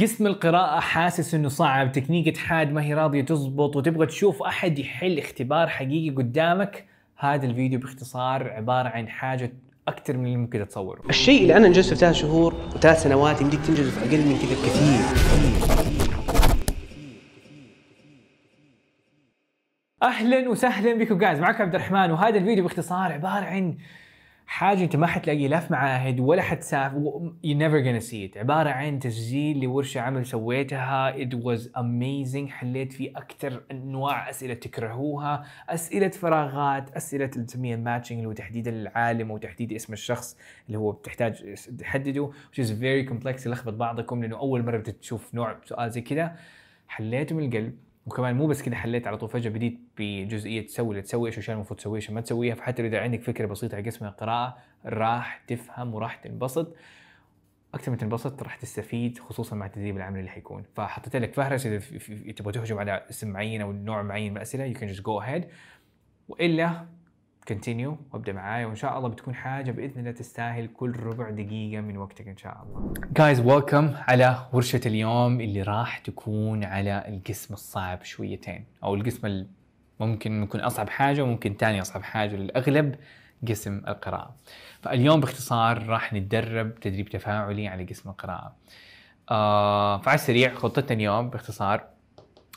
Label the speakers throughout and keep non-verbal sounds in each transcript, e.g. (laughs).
Speaker 1: قسم القراءة حاسس انه صعب تكنيكة حاد ما هي راضية تزبط وتبغى تشوف احد يحل اختبار حقيقي قدامك هذا الفيديو باختصار عبارة عن حاجة اكثر من اللي ممكن تتصوره الشيء اللي انا انجزته في ثلاث شهور وثلاث سنوات يمديك تنجزه في اقل من كذا بكثير اهلا وسهلا بكم جايز معك عبد الرحمن وهذا الفيديو باختصار عباره عن حاجه انت ما حتلاقي لا في معاهد ولا حتسافر يو نيفر gonna سي ات عباره عن تسجيل لورشه عمل سويتها it was amazing حليت فيه اكثر انواع اسئله تكرهوها اسئله فراغات اسئله اللي تسميها الماتشنج اللي هو تحديد العالم وتحديد اسم الشخص اللي هو بتحتاج تحدده which is very complex يلخبط بعضكم لانه اول مره بتشوف نوع سؤال زي كذا حليته من القلب وكمان مو بس كذا حليت على طول فجاه بديت بجزئيه تسوي اللي تسوي ايش الاشياء المفروض تسوي ايش ما تسويها فحتى اذا عندك فكره بسيطه على قسم القراءه راح تفهم وراح تنبسط اكثر ما تنبسط راح تستفيد خصوصا مع التدريب العملي اللي حيكون فحطيت لك فهرس اذا تبغى تهجم على اسم معين او نوع معين من الاسئله يو كان جست جو اهيد والا كونتينيو وابدا معايا وان شاء الله بتكون حاجه باذن الله تستاهل كل ربع دقيقه من وقتك ان شاء الله. جايز ويلكم على ورشه اليوم اللي راح تكون على القسم الصعب شويتين او القسم ممكن يكون اصعب حاجه وممكن ثاني اصعب حاجه للاغلب قسم القراءه. فاليوم باختصار راح نتدرب تدريب تفاعلي على قسم القراءه. آه فعلى السريع خطتنا اليوم باختصار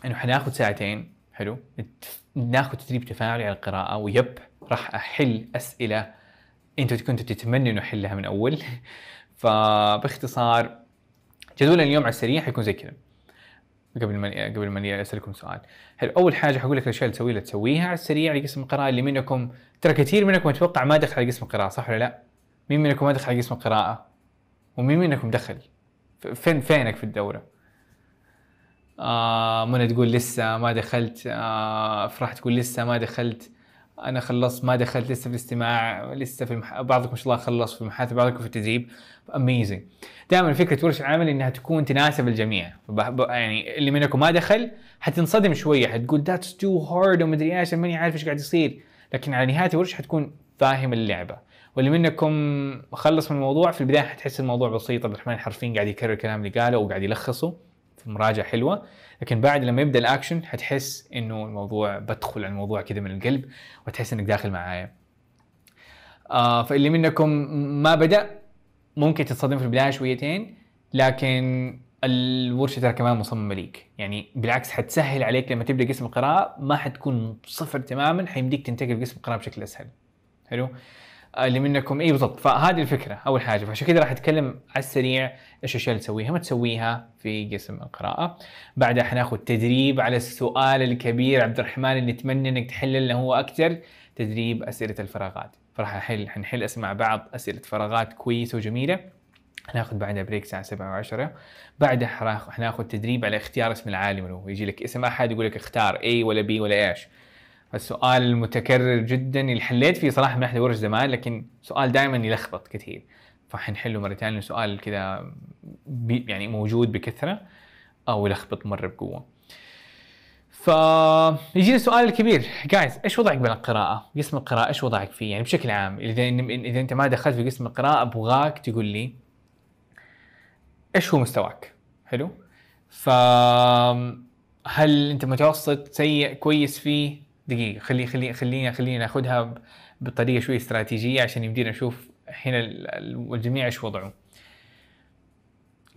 Speaker 1: انه حناخذ ساعتين حلو ناخذ تدريب تفاعلي على القراءه ويب راح احل اسئله انتم كنتوا تتمنوا انه احلها من اول (laughs) فباختصار جدول اليوم على السريع حيكون زي كذا قبل ما قبل ما اسالكم سؤال حلو اول حاجه حقول لك الاشياء اللي تسويها تسويها على السريع لقسم القراءه اللي منكم ترى كثير منكم اتوقع ما دخل على قسم القراءه صح ولا لا مين منكم ما دخل على قسم القراءه ومين منكم دخل فين فينك في الدوره آه منى تقول لسه ما دخلت آه فرح تقول لسه ما دخلت انا خلصت ما دخلت لسه في الاستماع لسه في المح... بعضكم ان شاء الله خلص في المحاسبه بعضكم في التدريب اميزنج دائما فكره ورش العمل انها تكون تناسب الجميع يعني اللي منكم ما دخل حتنصدم شويه حتقول ذاتس تو هارد ومدري ايش ماني عارف ايش قاعد يصير لكن على نهايه الورش حتكون فاهم اللعبه واللي منكم خلص من الموضوع في البدايه حتحس الموضوع بسيط عبد الرحمن حرفيا قاعد يكرر الكلام اللي قاله وقاعد يلخصه مراجعه حلوه لكن بعد لما يبدا الاكشن حتحس انه الموضوع بدخل على الموضوع كذا من القلب وتحس انك داخل معايا آه فاللي منكم ما بدا ممكن تتصدم في البدايه شويتين لكن الورشه ترى كمان مصممه ليك يعني بالعكس حتسهل عليك لما تبدا قسم القراءه ما حتكون صفر تماما حيمديك تنتقل قسم القراءه بشكل اسهل حلو اللي منكم اي بالضبط فهذه الفكره اول حاجه فعشان كذا راح اتكلم على السريع ايش الاشياء اللي تسويها ما تسويها في قسم القراءه بعدها حناخذ تدريب على السؤال الكبير عبد الرحمن اللي نتمنى انك تحل اللي هو اكثر تدريب اسئله الفراغات فراح احل حنحل مع بعض اسئله فراغات كويسه وجميله حناخذ بعدها بريك الساعة 7 و10 بعدها حناخذ تدريب على اختيار اسم العالم اللي هو يجي لك اسم احد يقول لك اختار اي ولا بي ولا ايش السؤال المتكرر جدا اللي حليت فيه صراحه من احد ورش زمان لكن سؤال دائما يلخبط كثير فحنحله مره ثانيه سؤال كذا يعني موجود بكثره او يلخبط مره بقوه. فيجينا السؤال الكبير جايز ايش وضعك بالقراءة؟ قسم القراءة ايش وضعك فيه؟ يعني بشكل عام اذا اذا انت ما دخلت في قسم القراءة ابغاك تقول لي ايش هو مستواك؟ حلو؟ ف هل انت متوسط سيء كويس فيه؟ دقيقه خلي خلي خلينا خلينا ناخذها بطريقه شوي استراتيجيه عشان يمدينا نشوف الحين الجميع ايش وضعه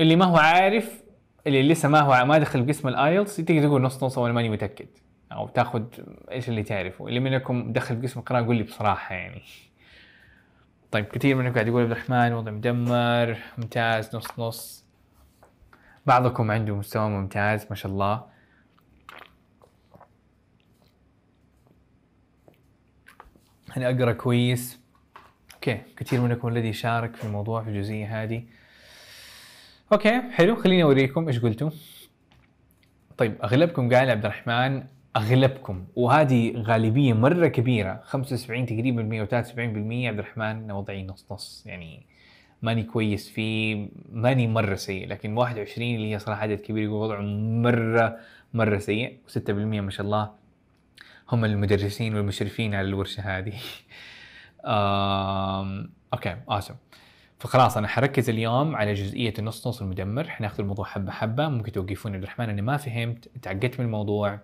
Speaker 1: اللي ما هو عارف اللي لسه ما هو ما دخل قسم الايلتس تقدر تقول نص نص وانا ماني متاكد او تاخذ ايش اللي تعرفه اللي منكم دخل قسم القراءه قول لي بصراحه يعني طيب كثير منكم قاعد يقول عبد الرحمن وضع مدمر ممتاز نص نص بعضكم عنده مستوى ممتاز ما شاء الله أنا يعني اقرا كويس اوكي كثير منكم الذي شارك في الموضوع في الجزئيه هذه اوكي حلو خليني اوريكم ايش قلتوا طيب اغلبكم قال عبد الرحمن اغلبكم وهذه غالبيه مره كبيره 75 تقريبا 173% عبد الرحمن وضعي نص نص يعني ماني كويس فيه ماني مره سيء لكن 21 اللي هي صراحه عدد كبير يقول وضعه مره مره سيء و6% ما شاء الله هم المدرسين والمشرفين على الورشه هذه (laughs) اوكي اسم فخلاص انا حركز اليوم على جزئيه النص نص المدمر حناخذ الموضوع حبه حبه ممكن توقفوني عبد الرحمن انا ما فهمت تعقدت من الموضوع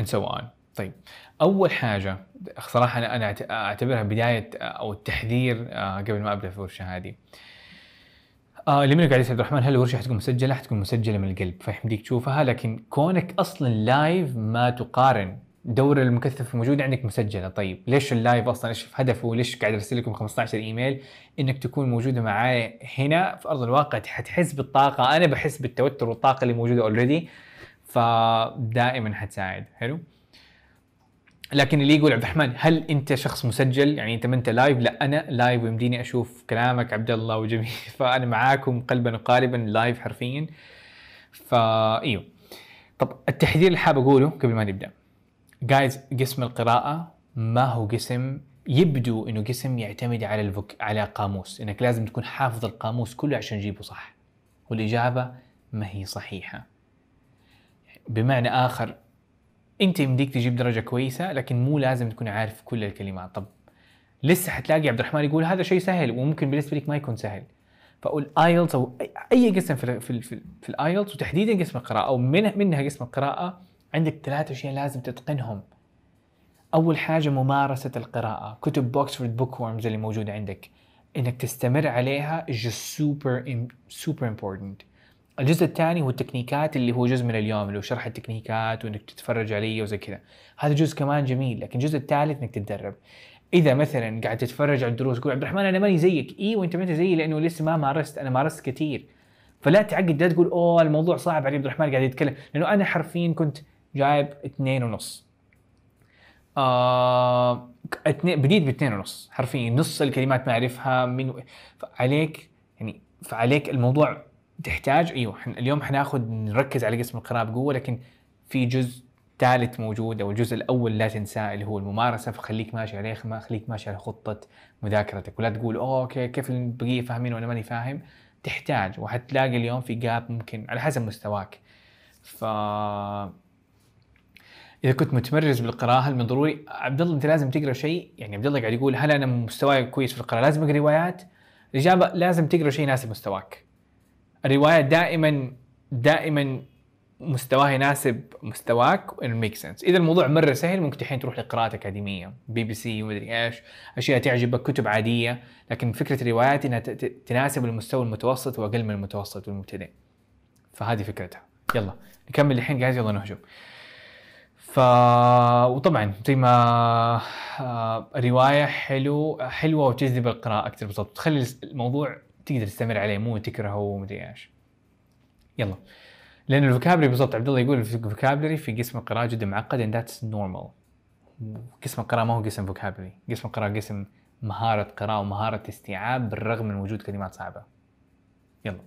Speaker 1: and so on طيب اول حاجه صراحه انا اعتبرها بدايه او التحذير آه، قبل ما ابدا في الورشه هذه آه اللي منك عليه سيد الرحمن هل الورشه حتكون مسجله؟ حتكون مسجله من القلب فيحمديك تشوفها لكن كونك اصلا لايف ما تقارن دور المكثف موجود عندك مسجله طيب ليش اللايف اصلا ايش هدفه ليش قاعد ارسل لكم 15 ايميل انك تكون موجوده معي هنا في ارض الواقع حتحس بالطاقه انا بحس بالتوتر والطاقه اللي موجوده اوريدي فدائما حتساعد حلو لكن اللي يقول عبد الرحمن هل انت شخص مسجل يعني انت ما انت لايف لا انا لايف ويمديني اشوف كلامك عبد الله وجميل (laughs) فانا معاكم قلبا وقالبا لايف حرفيا فا ايوه طب التحذير اللي حاب اقوله قبل ما نبدا جايز قسم القراءه ما هو قسم يبدو انه قسم يعتمد على الفك... على قاموس انك لازم تكون حافظ القاموس كله عشان تجيبه صح والاجابه ما هي صحيحه بمعنى اخر انت مديك تجيب درجه كويسه لكن مو لازم تكون عارف كل الكلمات طب لسه حتلاقي عبد الرحمن يقول هذا شيء سهل وممكن بالنسبه لك ما يكون سهل ايلتس او اي قسم في في في الايلتس وتحديدا قسم القراءه او من منها قسم القراءه عندك ثلاثة اشياء لازم تتقنهم اول حاجه ممارسه القراءه كتب بوكسفورد بوك وورمز اللي موجوده عندك انك تستمر عليها is just super super important الجزء الثاني هو التكنيكات اللي هو جزء من اليوم اللي هو شرح التكنيكات وانك تتفرج علي وزي كذا هذا جزء كمان جميل لكن الجزء الثالث انك تتدرب اذا مثلا قاعد تتفرج على الدروس تقول عبد الرحمن انا ماني زيك ايوه انت ما انت زيي لانه لسه ما مارست انا مارست كثير فلا تعقد لا تقول اوه الموضوع صعب علي عبد الرحمن قاعد يتكلم لانه انا حرفيا كنت جايب اثنين ونص آه اتنين بديت باثنين ونص حرفيا نص الكلمات ما اعرفها من عليك يعني فعليك الموضوع تحتاج ايوه اليوم حناخذ نركز على قسم القراءه بقوه لكن في جزء ثالث موجود او الجزء الاول لا تنساه اللي هو الممارسه فخليك ماشي عليه ما خليك ماشي على خطه مذاكرتك ولا تقول اوه اوكي كيف البقيه فاهمين وانا ماني فاهم تحتاج وحتلاقي اليوم في جاب ممكن على حسب مستواك ف اذا كنت متمرس بالقراءه هل من ضروري عبد الله انت لازم تقرا شيء يعني عبد الله قاعد يقول هل انا مستواي كويس في القراءه لازم اقرا روايات الاجابه لازم تقرا شيء يناسب مستواك الروايه دائما دائما مستواها يناسب مستواك ان ميك سنس اذا الموضوع مره سهل ممكن الحين تروح لقراءات اكاديميه بي بي سي ومدري ايش اشياء تعجبك كتب عاديه لكن فكره الروايات انها تناسب المستوى المتوسط واقل من المتوسط والمبتدئ فهذه فكرتها يلا نكمل الحين جاهز يلا نهجم ف وطبعا زي ما الروايه آه، حلو حلوه وتجذب القراءه اكثر بالضبط تخلي الموضوع تقدر تستمر عليه مو تكرهه ومدري ايش يلا لان الفوكابلري بالضبط عبد الله يقول الفوكابلري في قسم القراءه جدا معقد ان ذاتس نورمال قسم القراءه ما هو قسم فوكابلري قسم القراءه قسم مهاره قراءه ومهاره استيعاب بالرغم من وجود كلمات صعبه يلا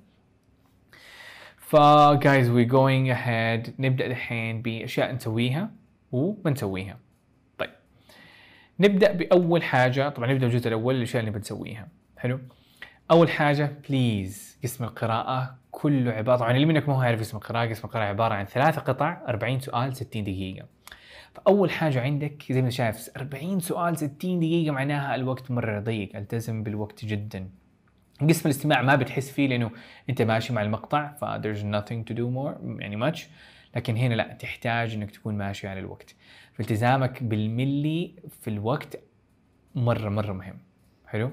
Speaker 1: ف جايز وي جوينج اهيد نبدا الحين باشياء نسويها وما نسويها طيب نبدا باول حاجه طبعا نبدا بالجزء الاول الاشياء اللي بنسويها حلو اول حاجه بليز قسم القراءه كله عباره طبعا اللي منك ما هو يعرف قسم القراءه قسم القراءه عباره عن ثلاثه قطع 40 سؤال 60 دقيقه فاول حاجه عندك زي ما شايف 40 سؤال 60 دقيقه معناها الوقت مره ضيق التزم بالوقت جدا قسم الاستماع ما بتحس فيه لانه انت ماشي مع المقطع ف there's nothing to do more يعني much لكن هنا لا تحتاج انك تكون ماشي على الوقت فالتزامك بالملي في الوقت مره مره مهم حلو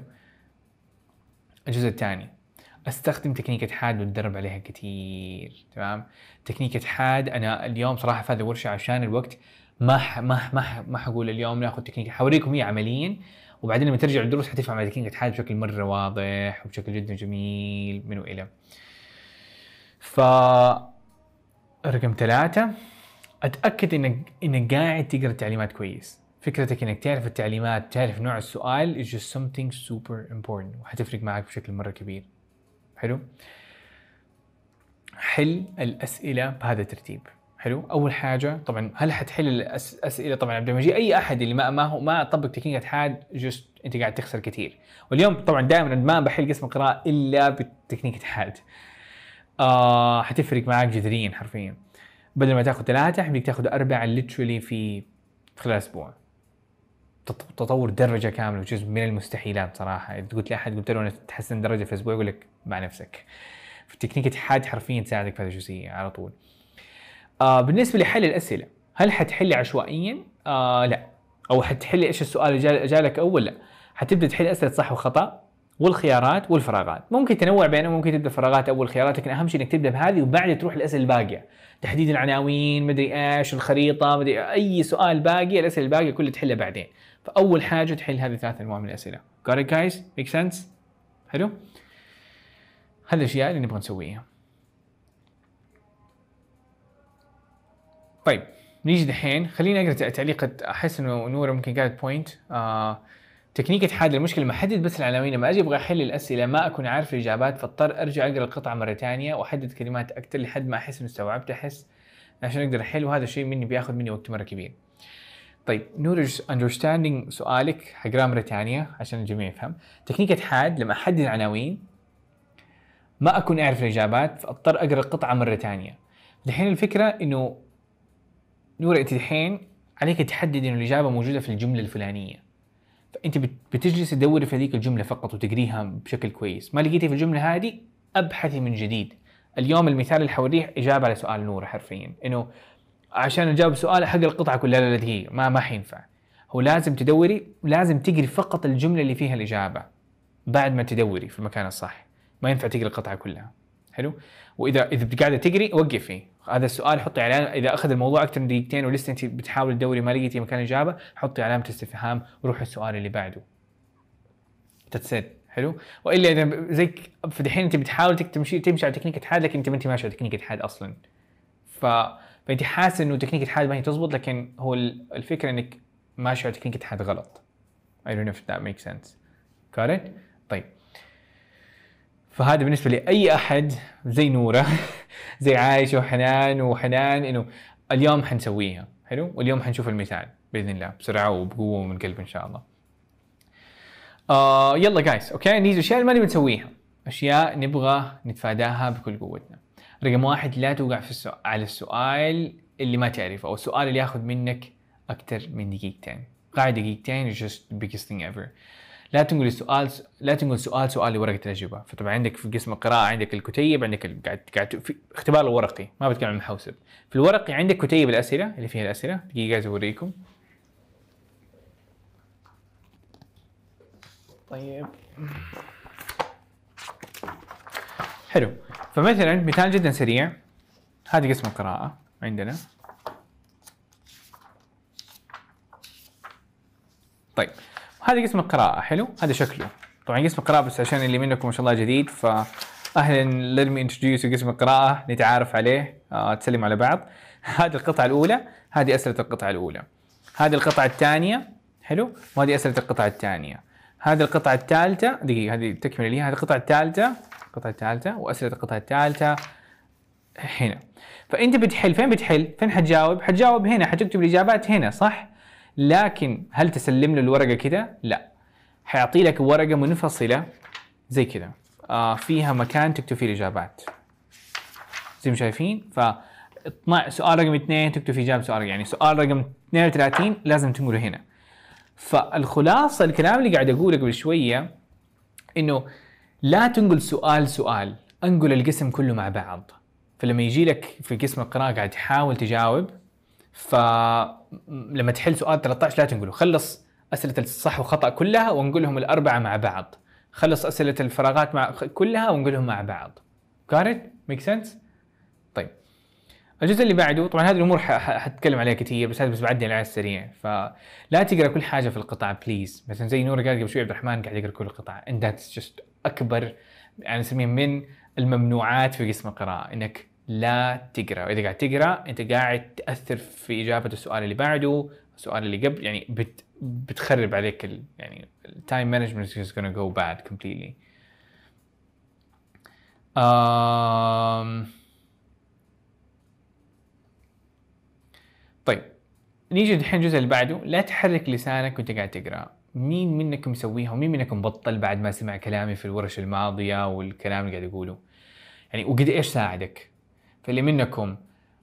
Speaker 1: الجزء الثاني استخدم تكنيكة حاد واتدرب عليها كثير تمام تكنيكة حاد انا اليوم صراحة في هذه الورشة عشان الوقت ما ح... ما ح... ما ح... ما حقول اليوم ناخذ تكنيك حوريكم هي عمليا وبعدين لما ترجع الدروس حتفهم على تكنيكة حاد بشكل مرة واضح وبشكل جدا جميل من والى ف رقم ثلاثة اتاكد انك انك قاعد تقرا التعليمات كويس فكرتك انك تعرف التعليمات تعرف نوع السؤال is just something super important وحتفرق معك بشكل مرة كبير حلو حل الأسئلة بهذا الترتيب حلو اول حاجه طبعا هل حتحل الاسئله طبعا عبد المجيد اي احد اللي ما ما هو ما طبق تكنيك حاد جست انت قاعد تخسر كثير واليوم طبعا دائما ما بحل قسم القراءه الا بتكنيك حاد آه حتفرق معك جذريا حرفيا بدل ما تاخذ ثلاثه حبيك تاخذ اربعه ليترلي في خلال اسبوع تطور درجه كامله وجزء من المستحيلات صراحه اذا قلت لاحد قلت له انا تحسن درجه في اسبوع يقول لك مع نفسك فتكنيك اتحاد حرفيا تساعدك في هذه الجزئيه على طول آه بالنسبه لحل الاسئله هل حتحلي عشوائيا آه لا او حتحلي ايش السؤال اللي جالك اول لا حتبدا تحل اسئله صح وخطا والخيارات والفراغات ممكن تنوع بينهم ممكن تبدا فراغات اول خيارات لكن اهم شيء انك تبدا بهذه وبعدها تروح للاسئله الباقيه تحديد العناوين مدري ايش الخريطه مدري اي سؤال باقي الاسئله الباقيه كلها تحلها بعدين فاول حاجه تحل هذه الثلاث انواع من الاسئله got it guys make sense حلو هذه الاشياء اللي نبغى نسويها طيب نيجي دحين خليني اقرا تعليق احس انه نور ممكن قالت بوينت آه تكنيك اتحاد المشكله ما احدد بس العناوين لما اجي ابغى احل الاسئله ما اكون عارف الاجابات فاضطر ارجع اقرا القطعه مره ثانيه واحدد كلمات اكثر لحد ما احس اني استوعبت احس عشان اقدر احل وهذا الشيء مني بياخذ مني وقت مره كبير طيب نورج اندرستاندينج سؤالك حق رامرة ثانية عشان الجميع يفهم تكنيكة حاد لما احدد عناوين ما اكون اعرف الاجابات فاضطر اقرا القطعة مرة ثانية الحين الفكرة انه نورة انت الحين عليك تحدد انه الاجابة موجودة في الجملة الفلانية فانت بتجلس تدوري في هذيك الجمله فقط وتقريها بشكل كويس ما لقيتي في الجمله هذه ابحثي من جديد اليوم المثال اللي حوريه اجابه على سؤال نور حرفيا انه عشان اجاوب سؤال حق القطعه كلها لا دقيقه ما ما حينفع هو لازم تدوري لازم تقري فقط الجمله اللي فيها الاجابه بعد ما تدوري في المكان الصح ما ينفع تقري القطعه كلها حلو واذا اذا قاعده تقري وقفي هذا السؤال حطي علامه اذا اخذ الموضوع اكثر من دقيقتين ولسه انت بتحاول تدوري ما لقيتي مكان اجابه حطي علامه استفهام وروحي السؤال اللي بعده تتسد حلو والا اذا زي فدحين انت بتحاول تمشي تمشي على تكنيك اتحاد لكن انت ما انت ماشي على تكنيك اتحاد اصلا ف فانت حاسس انه تكنيك اتحاد ما هي تزبط لكن هو الفكره انك ماشي على تكنيك اتحاد غلط I don't know if that makes sense got it طيب فهذا بالنسبة لأي أحد زي نورة (laughs) زي عايشة وحنان وحنان إنه اليوم حنسويها حلو واليوم حنشوف المثال بإذن الله بسرعة وبقوة ومن قلب إن شاء الله آه يلا جايز أوكي نيجي الاشياء اللي ما نبي نسويها أشياء نبغى نتفاداها بكل قوتنا رقم واحد لا توقع في السؤال على السؤال اللي ما تعرفه او السؤال اللي ياخذ منك اكثر من دقيقتين قاعد دقيقتين is just the biggest thing ever لا تنقل السؤال لا تنقل سؤال سؤال لورقه الاجوبه فطبعا عندك في قسم القراءه عندك الكتيب عندك ال... قاعد قاعد في اختبار الورقي ما بتكلم عن المحوسب في الورقي عندك كتيب الاسئله اللي فيها الاسئله دقيقه قاعد اوريكم طيب حلو فمثلا مثال جدا سريع هذه قسم القراءة عندنا طيب هذا قسم القراءة حلو هذا شكله طبعا قسم القراءة بس عشان اللي منكم ما شاء الله جديد ف اهلا let me introduce قسم القراءة نتعارف عليه آه تسلم على بعض (laughs) هذه القطعة الأولى هذه أسئلة القطعة الأولى هذه القطعة الثانية حلو وهذه أسئلة القطعة الثانية هذه القطعة الثالثة دقيقة هذه التكملة لي هذه القطعة الثالثة القطعة الثالثة وأسئلة القطعة الثالثة هنا فأنت بتحل فين بتحل؟ فين حتجاوب؟ حتجاوب هنا حتكتب الإجابات هنا صح؟ لكن هل تسلم له الورقة كده؟ لا حيعطي لك ورقة منفصلة زي كده آه فيها مكان تكتب فيه الإجابات زي ما شايفين ف سؤال رقم اثنين تكتب فيه اجابه سؤال يعني سؤال رقم 32 لازم تمر هنا فالخلاصه الكلام اللي قاعد اقوله قبل شويه انه لا تنقل سؤال سؤال انقل القسم كله مع بعض فلما يجي لك في قسم القراءة قاعد تحاول تجاوب فلما تحل سؤال 13 لا تنقله خلص أسئلة الصح وخطأ كلها وانقلهم الأربعة مع بعض خلص أسئلة الفراغات مع كلها وانقلهم مع بعض got it make sense طيب الجزء اللي بعده طبعا هذه الامور حتكلم عليها كثير بس هذا بس بعدي على السريع فلا تقرا كل حاجه في القطعه بليز مثلا زي نور قال قبل شوي عبد الرحمن قاعد يقرا كل القطعه and that's just اكبر يعني نسميه من الممنوعات في قسم القراءه انك لا تقرا واذا قاعد تقرا انت قاعد تاثر في اجابه السؤال اللي بعده السؤال اللي قبل يعني بت بتخرب عليك ال يعني التايم مانجمنت is gonna go bad completely طيب نيجي الحين الجزء اللي بعده لا تحرك لسانك وانت قاعد تقرا مين منكم مسويها ومين منكم بطل بعد ما سمع كلامي في الورش الماضيه والكلام اللي قاعد اقوله يعني وقد ايش ساعدك فاللي منكم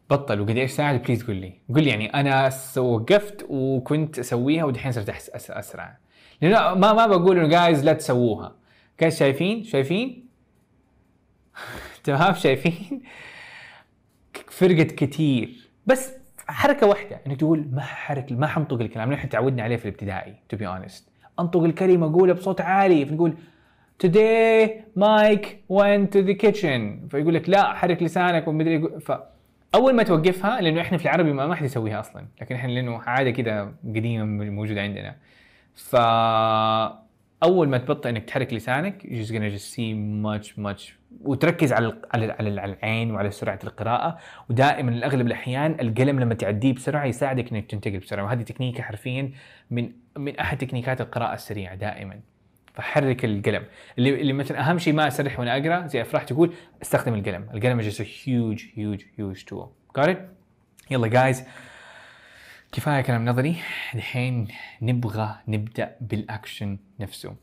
Speaker 1: بطل وقد ايش ساعد بليز قول لي قول لي يعني انا وقفت وكنت اسويها ودحين صرت اسرع لانه ما ما بقول انه جايز لا تسووها جايز شايفين شايفين (laughs) تمام شايفين فرقت كتير بس حركه واحده انك تقول ما حرك ما حنطق الكلام نحن تعودنا عليه في الابتدائي تو بي اونست انطق الكلمه قولها بصوت عالي فنقول today مايك went to the kitchen فيقول لك لا حرك لسانك ومدري ف اول ما توقفها لانه احنا في العربي ما, ما حد يسويها اصلا لكن احنا لانه عاده كذا قديمه موجوده عندنا ف اول ما تبطئ انك تحرك لسانك you're gonna just see much much وتركز على على على العين وعلى سرعه القراءه ودائما الاغلب الاحيان القلم لما تعديه بسرعه يساعدك انك تنتقل بسرعه وهذه تكنيكه حرفيا من من احد تكنيكات القراءه السريعه دائما فحرك القلم اللي اللي مثلا اهم شيء ما اسرح وانا اقرا زي افراح تقول استخدم القلم القلم is just a huge huge huge tool got it يلا guys كفايه كلام نظري الحين نبغى نبدا بالاكشن نفسه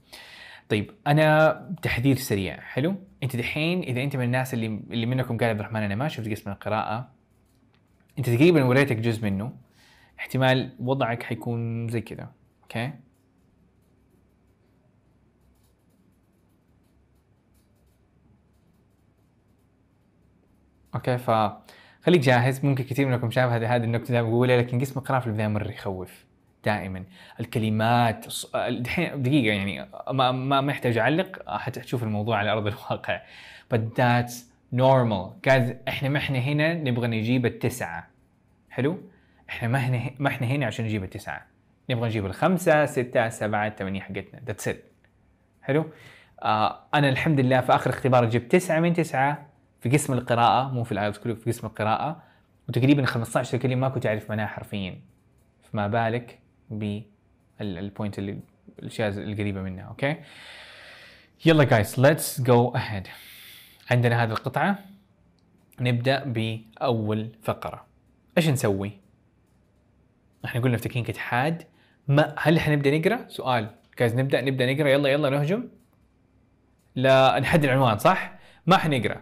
Speaker 1: طيب انا تحذير سريع حلو انت دحين اذا انت من الناس اللي اللي منكم قال عبد الرحمن انا ما شفت قسم القراءه انت تقريبا وريتك جزء منه احتمال وضعك حيكون زي كذا اوكي اوكي ف خليك جاهز ممكن كثير منكم شاف هذه هذه النكته دائما بقولها لكن قسم القراءه في البدايه مره يخوف دائما الكلمات دحين دقيقه يعني ما ما محتاج اعلق حتى تشوف الموضوع على ارض الواقع but that's normal قاعد احنا ما احنا هنا نبغى نجيب التسعه حلو احنا ما احنا ما احنا هنا عشان نجيب التسعه نبغى نجيب الخمسه سته سبعه ثمانيه حقتنا that's it حلو آه انا الحمد لله في اخر اختبار جبت تسعه من تسعه في قسم القراءه مو في الايلتس كله في قسم القراءه وتقريبا 15 كلمه ما كنت اعرف معناها حرفيا فما بالك بالبوينت اللي الاشياء القريبه منها اوكي يلا جايز ليتس جو اهيد عندنا هذه القطعه نبدا باول فقره ايش نسوي احنا قلنا في تكنيك اتحاد ما هل حنبدا نقرا سؤال جايز نبدا نبدا نقرا يلا يلا نهجم لا نحدد العنوان صح ما حنقرا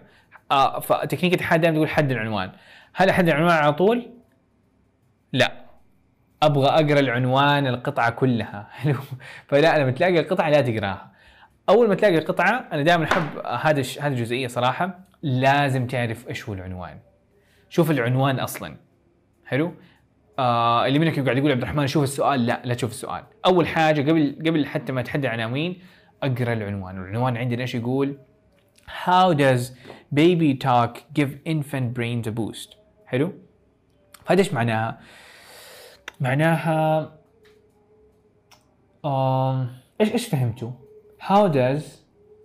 Speaker 1: آه فتكنيك الاتحاد دائما تقول حد العنوان هل احد العنوان على طول؟ لا ابغى اقرا العنوان القطعه كلها (laughs) فلا لما تلاقي القطعه لا تقراها اول ما تلاقي القطعه انا دائما احب هذا هذه الجزئيه صراحه لازم تعرف ايش هو العنوان شوف العنوان اصلا حلو آه اللي منك يقعد يقول عبد الرحمن شوف السؤال لا لا تشوف السؤال اول حاجه قبل قبل حتى ما تحدد عناوين اقرا العنوان العنوان عندنا ايش يقول How does baby talk give infant brains a boost حلو فهذا ايش معناها معناها ايش ايش فهمتوا how does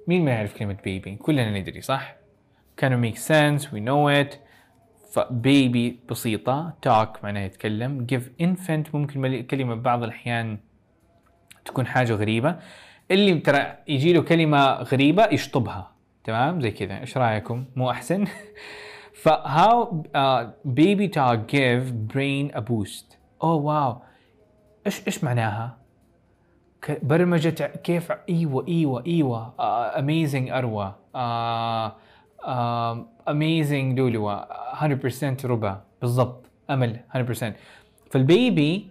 Speaker 1: مين ما يعرف كلمة بيبي كلنا ندري صح كان make sense we know it Baby بسيطة talk معناها يتكلم give infant ممكن كلمة بعض الأحيان تكون حاجة غريبة اللي ترى يجي له كلمة غريبة يشطبها تمام زي كذا ايش رايكم مو احسن (laughs) ف how بيبي uh, baby dog give brain a boost اوه oh, واو ايش ايش معناها برمجة كيف ايوه ايوه ايوه اميزنج uh, اروى اميزنج دولوا 100% ربع بالضبط امل 100% فالبيبي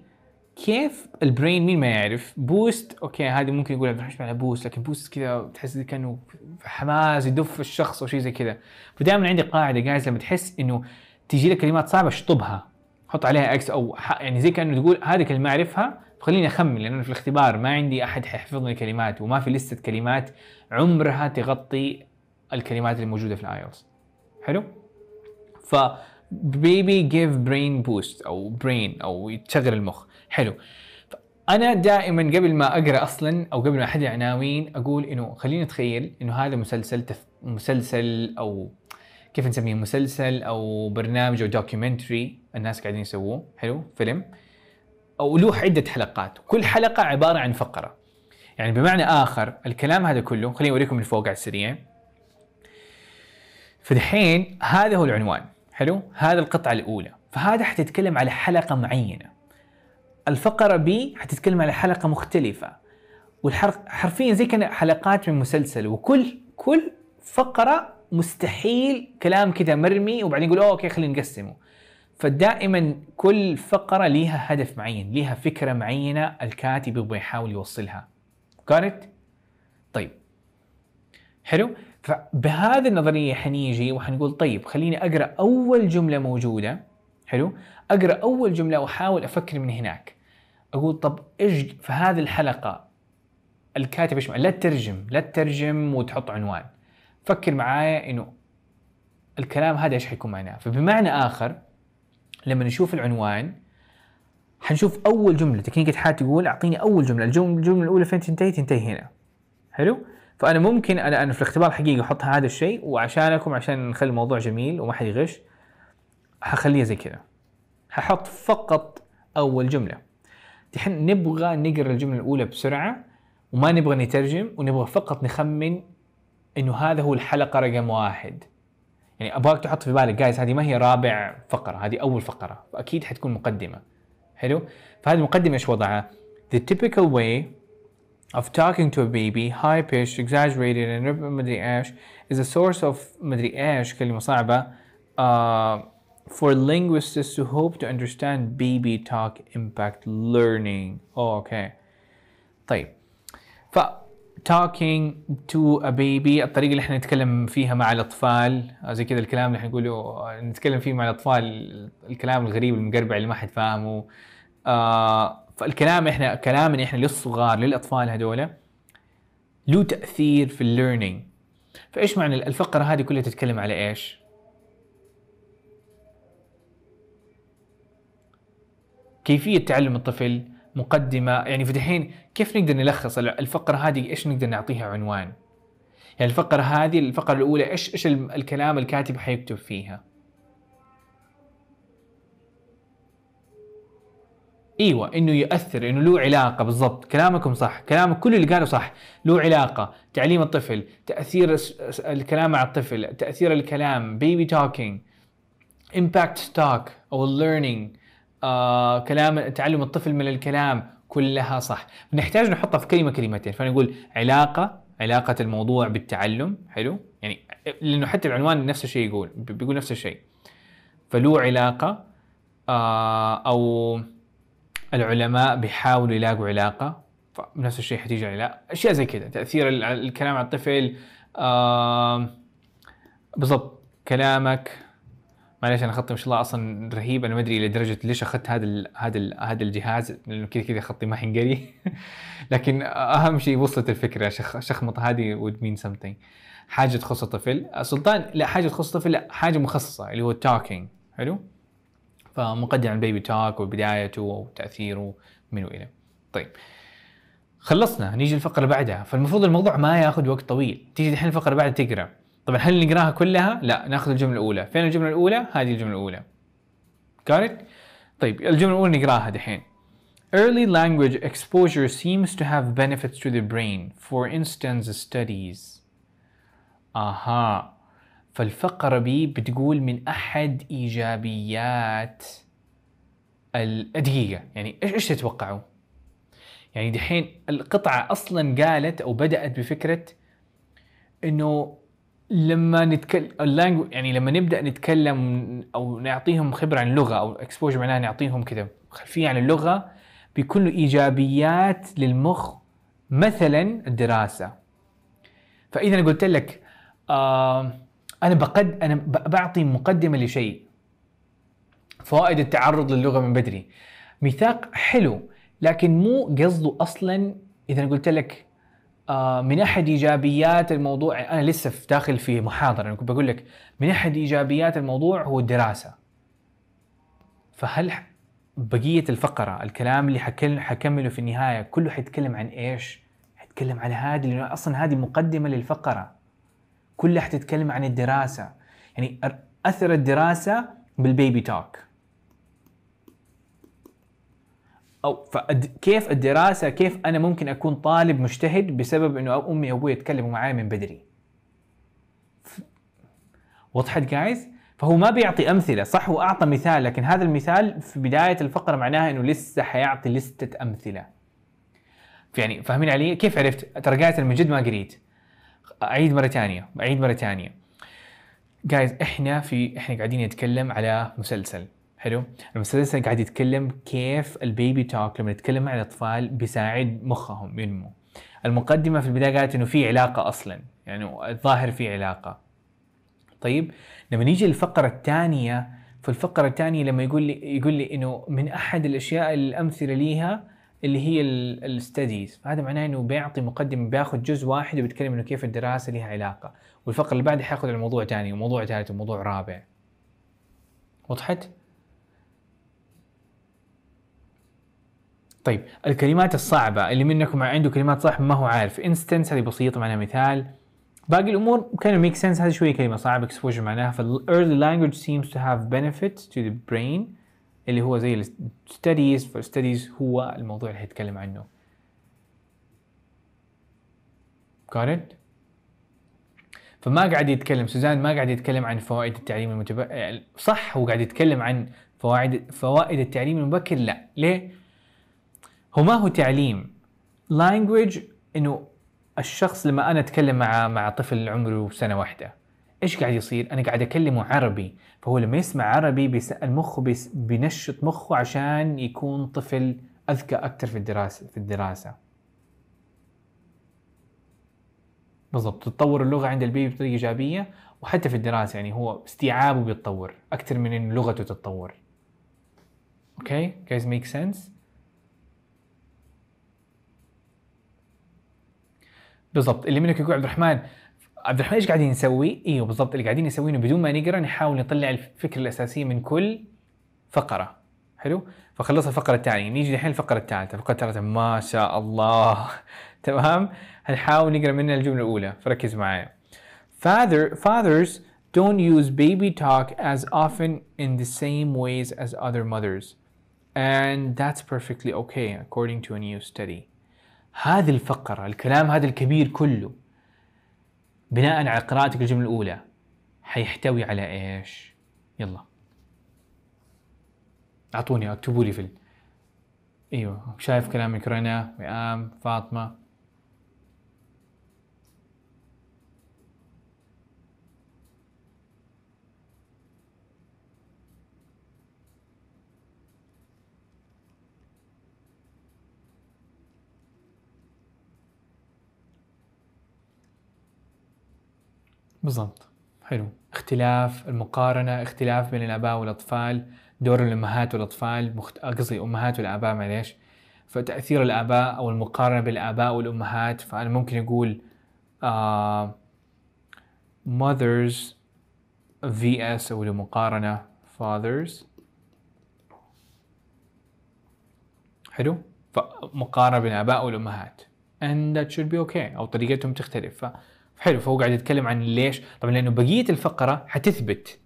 Speaker 1: كيف البرين مين ما يعرف بوست اوكي هذه ممكن يقول عبد الرحمن على بوست لكن بوست كذا تحس كانه حماس يدف الشخص او شيء زي كذا فدائما عندي قاعده جايز لما تحس انه تجي لك كلمات صعبه اشطبها حط عليها اكس او يعني زي كانه تقول هذه كلمه اعرفها خليني اخمن لان في الاختبار ما عندي احد حيحفظ لي الكلمات وما في لسته كلمات عمرها تغطي الكلمات اللي موجوده في الايلتس حلو ف بيبي جيف برين بوست او برين او يتشغل المخ حلو انا دائما قبل ما اقرا اصلا او قبل ما احد العناوين يعني اقول انه خلينا نتخيل انه هذا مسلسل تف... مسلسل او كيف نسميه مسلسل او برنامج او دوكيومنتري الناس قاعدين يسووه حلو فيلم او له عده حلقات كل حلقه عباره عن فقره يعني بمعنى اخر الكلام هذا كله خليني اوريكم من فوق على السريع فدحين هذا هو العنوان حلو هذا القطعه الاولى فهذا حتتكلم على حلقه معينه الفقرة بي حتتكلم على حلقة مختلفة والحرق حرفيا زي كان حلقات من مسلسل وكل كل فقرة مستحيل كلام كذا مرمي وبعدين يقول اوكي خلينا نقسمه فدائما كل فقرة ليها هدف معين ليها فكرة معينة الكاتب يبغى يحاول يوصلها كانت طيب حلو فبهذه النظرية حنيجي وحنقول طيب خليني أقرأ أول جملة موجودة حلو أقرأ أول جملة وأحاول أفكر من هناك اقول طب ايش في هذه الحلقه الكاتب ايش لا تترجم لا تترجم وتحط عنوان فكر معايا انه الكلام هذا ايش حيكون معناه فبمعنى اخر لما نشوف العنوان حنشوف اول جمله تكنيكة حاد تقول اعطيني اول جمله الجمله الاولى فين تنتهي تنتهي هنا حلو فانا ممكن انا انا في الاختبار حقيقي احط هذا الشيء وعشانكم عشان نخلي الموضوع جميل وما حد يغش حخليه زي كذا ححط فقط اول جمله دحين نبغى نقرا الجمله الاولى بسرعه وما نبغى نترجم ونبغى فقط نخمن انه هذا هو الحلقه رقم واحد يعني ابغاك تحط في بالك جايز هذه ما هي رابع فقره هذه اول فقره فاكيد حتكون مقدمه حلو فهذه المقدمه ايش وضعها the typical way of talking to a baby high pitched exaggerated and مدري ايش is a source of مدري ايش كلمه صعبه uh, for linguists to hope to understand baby talk impact learning oh, okay طيب ف talking to a baby الطريقة اللي احنا نتكلم فيها مع الأطفال زي كذا الكلام اللي احنا نقوله نتكلم فيه مع الأطفال الكلام الغريب المقربع اللي ما حد فاهمه آه فالكلام احنا اللي احنا للصغار للأطفال هذول له تأثير في الليرنينج فإيش معنى الفقرة هذه كلها تتكلم على إيش؟ كيفيه تعلم الطفل مقدمه يعني فدحين كيف نقدر نلخص الفقره هذه ايش نقدر نعطيها عنوان يعني الفقره هذه الفقره الاولى ايش ايش الكلام الكاتب حيكتب فيها ايوه انه يؤثر انه له علاقه بالضبط كلامكم صح كلام كل اللي قاله صح له علاقه تعليم الطفل تاثير الكلام على الطفل تاثير الكلام بيبي توكينج امباكت talk او learning آه كلام تعلم الطفل من الكلام كلها صح بنحتاج نحطها في كلمه كلمتين فنقول علاقه علاقه الموضوع بالتعلم حلو يعني لانه حتى العنوان نفس الشيء يقول بيقول نفس الشيء فله علاقه آه او العلماء بيحاولوا يلاقوا علاقه فنفس الشيء حتيجي علاقه يعني، اشياء زي كذا تاثير الكلام على الطفل آه بالضبط كلامك معلش انا خطي ما شاء الله اصلا رهيب انا ما ادري لدرجه ليش اخذت هذا هذا هذا الجهاز لانه كذا كذا خطي ما حينقري (laughs) لكن اهم شيء وصلت الفكره شخ شخمط هذه would mean something حاجه تخص الطفل سلطان لا حاجه تخص الطفل لا حاجه مخصصه اللي هو التوكينج حلو فمقدم عن بيبي توك وبدايته وتاثيره من والى طيب خلصنا نيجي الفقره اللي بعدها فالمفروض الموضوع ما ياخذ وقت طويل تيجي الحين الفقره اللي بعدها تقرا طبعا هل نقراها كلها؟ لا ناخذ الجمله الاولى، فين الجمله الاولى؟ هذه الجمله الاولى. Got it؟ طيب الجمله الاولى نقراها دحين. Early language exposure seems to have benefits to the brain. For instance, studies. أها فالفقرة بي بتقول من أحد إيجابيات الدقيقة يعني إيش إيش تتوقعوا؟ يعني دحين القطعة أصلا قالت أو بدأت بفكرة إنه لما نتكلم يعني لما نبدا نتكلم او نعطيهم خبره عن اللغه او اكسبوجر معناها نعطيهم كذا خلفيه عن اللغه بيكون له ايجابيات للمخ مثلا الدراسه فاذا قلت لك آه انا بقد انا بعطي مقدمه لشيء فوائد التعرض للغه من بدري ميثاق حلو لكن مو قصده اصلا اذا قلت لك آه، من احد ايجابيات الموضوع انا لسه في داخل في محاضره انا كنت بقول لك من احد ايجابيات الموضوع هو الدراسه فهل بقيه الفقره الكلام اللي حكمله في النهايه كله حيتكلم عن ايش حيتكلم على هذه لانه اصلا هذه مقدمه للفقره كلها حتتكلم عن الدراسه يعني اثر الدراسه بالبيبي توك او كيف الدراسه كيف انا ممكن اكون طالب مجتهد بسبب انه امي وابوي يتكلموا معي من بدري وضحت جايز فهو ما بيعطي امثله صح هو اعطى مثال لكن هذا المثال في بدايه الفقره معناها انه لسه حيعطي لسته امثله يعني فاهمين علي كيف عرفت ترى قاعد من جد ما قريت اعيد مره ثانيه اعيد مره ثانيه جايز احنا في احنا قاعدين نتكلم على مسلسل حلو المسلسل قاعد يتكلم كيف البيبي توك لما يتكلم مع الاطفال بيساعد مخهم ينمو المقدمه في البدايه قالت انه في علاقه اصلا يعني الظاهر في علاقه طيب لما نيجي للفقره الثانيه في الفقره الثانيه لما يقول لي يقول لي انه من احد الاشياء الامثله ليها اللي هي الستديز فهذا معناه انه بيعطي مقدمه بياخذ جزء واحد وبيتكلم انه كيف الدراسه لها علاقه والفقره اللي بعدها حياخذ الموضوع ثاني وموضوع ثالث وموضوع رابع وضحت؟ طيب الكلمات الصعبة اللي منكم عنده كلمات صح ما هو عارف instance هذه بسيطة معناها مثال باقي الامور كان ميك سنس هذه شويه كلمه صعبه exposure معناها فال early language seems to have benefits to the brain اللي هو زي ال studies for studies هو الموضوع اللي هيتكلم عنه got it فما قاعد يتكلم سوزان ما قاعد يتكلم عن فوائد التعليم المتبكر صح هو قاعد يتكلم عن فوائد فوائد التعليم المبكر لا ليه هو ما هو تعليم language انه الشخص لما انا اتكلم مع مع طفل عمره سنه واحده ايش قاعد يصير؟ انا قاعد اكلمه عربي، فهو لما يسمع عربي بيسال المخ بيس... بينشط مخه عشان يكون طفل اذكى اكثر في الدراسه في الدراسه. بالضبط تتطور اللغه عند البيبي بطريقه ايجابيه وحتى في الدراسه يعني هو استيعابه بيتطور اكثر من ان لغته تتطور. اوكي؟ okay? guys make sense؟ بالضبط اللي منك يقول عبد الرحمن عبد الرحمن ايش قاعدين نسوي؟ ايوه بالضبط اللي قاعدين نسويه انه بدون ما نقرا نحاول نطلع الفكره الاساسيه من كل فقره حلو؟ فخلصنا الفقره الثانيه نيجي الحين الفقره الثالثه، الفقره الثالثه ما شاء الله (laughs) تمام؟ هنحاول نقرا منها الجمله الاولى فركز معايا. Father, fathers don't use baby talk as often in the same ways as other mothers. And that's perfectly okay according to a new study. هذه الفقرة الكلام هذا الكبير كله بناء على قراءتك الجملة الأولى حيحتوي على إيش يلا أعطوني اكتبوا لي في ال... أيوه شايف كلامك رنا وئام فاطمة بالضبط حلو اختلاف المقارنه اختلاف بين الاباء والاطفال دور الامهات والاطفال مخت... قصدي امهات والاباء معليش فتاثير الاباء او المقارنه بالاباء والامهات فانا ممكن اقول uh, mothers vs او المقارنه fathers حلو فمقارنه بين الاباء والامهات and that should be okay او طريقتهم تختلف ف حلو فهو قاعد يتكلم عن ليش طبعا لانه بقيه الفقره حتثبت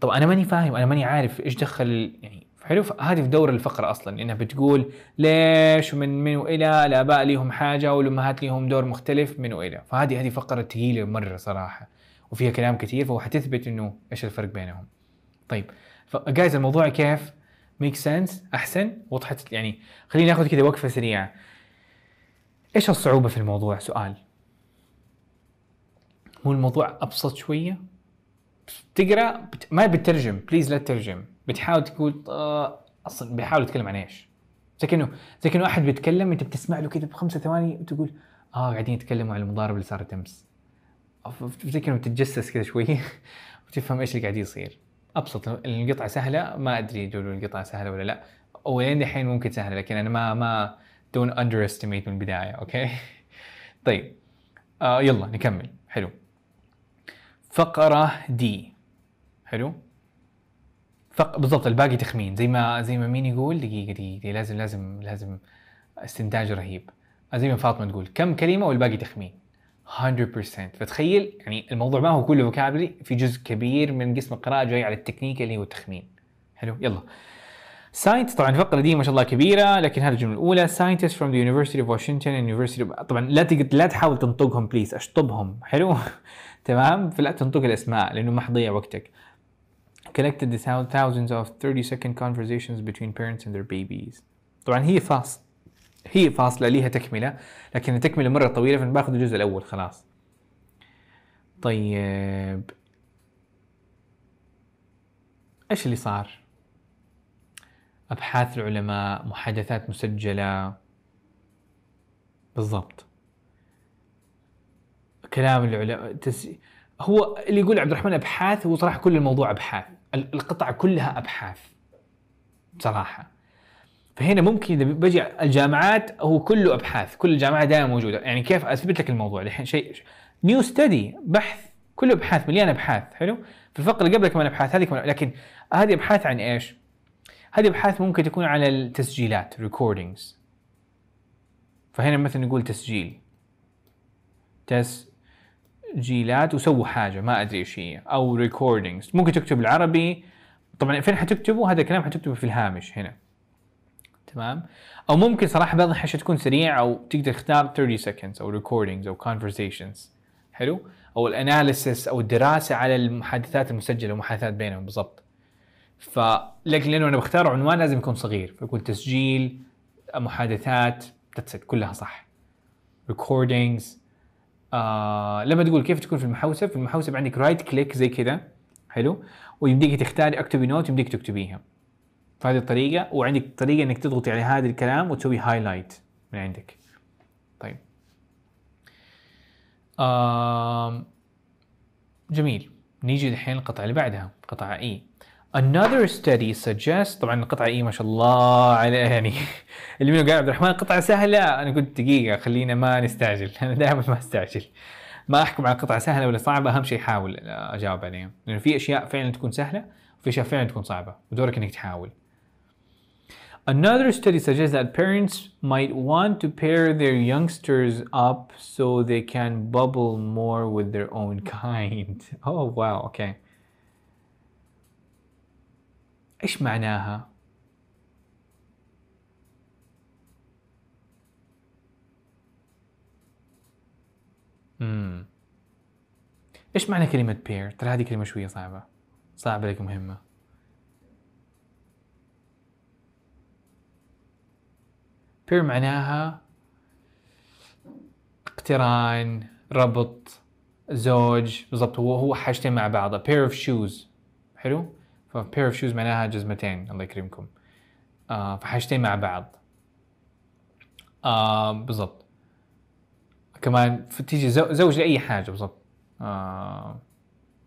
Speaker 1: طب انا ماني فاهم انا ماني عارف ايش دخل يعني حلو هذه في دور الفقرة أصلا لأنها بتقول ليش من من وإلى الآباء لهم حاجة والأمهات لهم دور مختلف من وإلى فهذه هذه فقرة ثقيلة مرة صراحة وفيها كلام كثير فهو حتثبت إنه إيش الفرق بينهم طيب فجايز الموضوع كيف ميك سنس أحسن وضحت يعني خلينا ناخذ كذا وقفة سريعة إيش الصعوبة في الموضوع سؤال هو الموضوع ابسط شويه بتقرا بت... ما بترجم بليز لا تترجم بتحاول تقول آه، اصلا بيحاول يتكلم عن ايش زي كانه زي كانه احد بيتكلم انت بتسمع له كذا بخمسة ثواني وتقول اه قاعدين يتكلموا عن المضاربه اللي صارت امس زي كانه بتتجسس كذا شوي (laughs) وتفهم ايش اللي قاعد يصير ابسط القطعه سهله ما ادري جولو القطعه سهله ولا لا اولين الحين ممكن سهله لكن انا ما ما دون اندر استيميت من البدايه اوكي (laughs) طيب آه يلا نكمل حلو فقرة دي حلو فق... بالضبط الباقي تخمين زي ما زي ما مين يقول دقيقة دقيقة لازم لازم لازم استنتاج رهيب زي ما فاطمة تقول كم كلمة والباقي تخمين 100% فتخيل يعني الموضوع ما هو كله فوكابلري في جزء كبير من قسم القراءة جاي على التكنيك اللي هو التخمين حلو يلا ساينتس طبعا الفقره دي ما شاء الله كبيره لكن هذه الجمله الاولى ساينتست فروم ذا يونيفرستي اوف واشنطن يونيفرستي طبعا لا تقدر لا تحاول تنطقهم بليز اشطبهم حلو تمام فلا تنطق الاسماء لانه ما حضيع وقتك collected the thousands of 30 second conversations between parents and their babies طبعا هي فاصل هي فاصله ليها تكمله لكن التكمله مره طويله فباخذ الجزء الاول خلاص طيب ايش اللي صار ابحاث العلماء محادثات مسجله بالضبط كلام العلماء تس... هو اللي يقول عبد الرحمن ابحاث هو صراحه كل الموضوع ابحاث القطع كلها ابحاث بصراحه فهنا ممكن اذا بجي الجامعات هو كله ابحاث كل الجامعات دائما موجوده يعني كيف اثبت لك الموضوع الحين شيء نيو ستدي بحث كله ابحاث مليان ابحاث حلو في الفقره اللي قبلها كمان ابحاث هذه كمان لكن هذه ابحاث عن ايش؟ هذه ابحاث ممكن تكون على التسجيلات ريكوردينجز فهنا مثلا نقول تسجيل تس جيلات وسووا حاجه ما ادري ايش هي او ريكوردينجز ممكن تكتب بالعربي طبعا فين حتكتبه هذا الكلام حتكتبه في الهامش هنا تمام او ممكن صراحه بعض الحاجات تكون سريعه او تقدر تختار 30 seconds او ريكوردينجز او conversations حلو او الاناليسس او الدراسه على المحادثات المسجله ومحادثات بينهم بالضبط لكن لانه انا بختار عنوان لازم يكون صغير فيقول تسجيل محادثات تتسد كلها صح recordings آه لما تقول كيف تكون في المحوسب في المحوسب عندك رايت كليك زي كذا حلو ويمديك تختاري اكتبي نوت يمديك تكتبيها فهذه الطريقه وعندك طريقه انك تضغطي على هذا الكلام وتسوي هايلايت من عندك طيب آه جميل نيجي الحين القطعه اللي بعدها قطعه اي e. Another study suggests طبعا القطعة إيه ما شاء الله على يعني اللي منه قال عبد الرحمن قطعة سهلة انا قلت دقيقة خلينا ما نستعجل انا دائما ما استعجل ما احكم على قطعة سهلة ولا صعبة اهم شيء حاول اجاوب عليها لانه في اشياء فعلا تكون سهلة وفي اشياء فعلا تكون صعبة ودورك انك تحاول. Another study suggests that parents might want to pair their youngsters up so they can bubble more with their own kind. Oh wow, okay. إيش معناها؟ امم إيش معنى كلمة بير؟ ترى هذه كلمة شوية صعبة صعبة لكن مهمة بير معناها اقتران ربط زوج بالضبط هو هو حاجتين مع بعض pair of shoes حلو فبير اوف شوز معناها جزمتين الله يكرمكم آه فحاجتين مع بعض آه بالضبط كمان تيجي زوج لاي حاجه بالضبط آه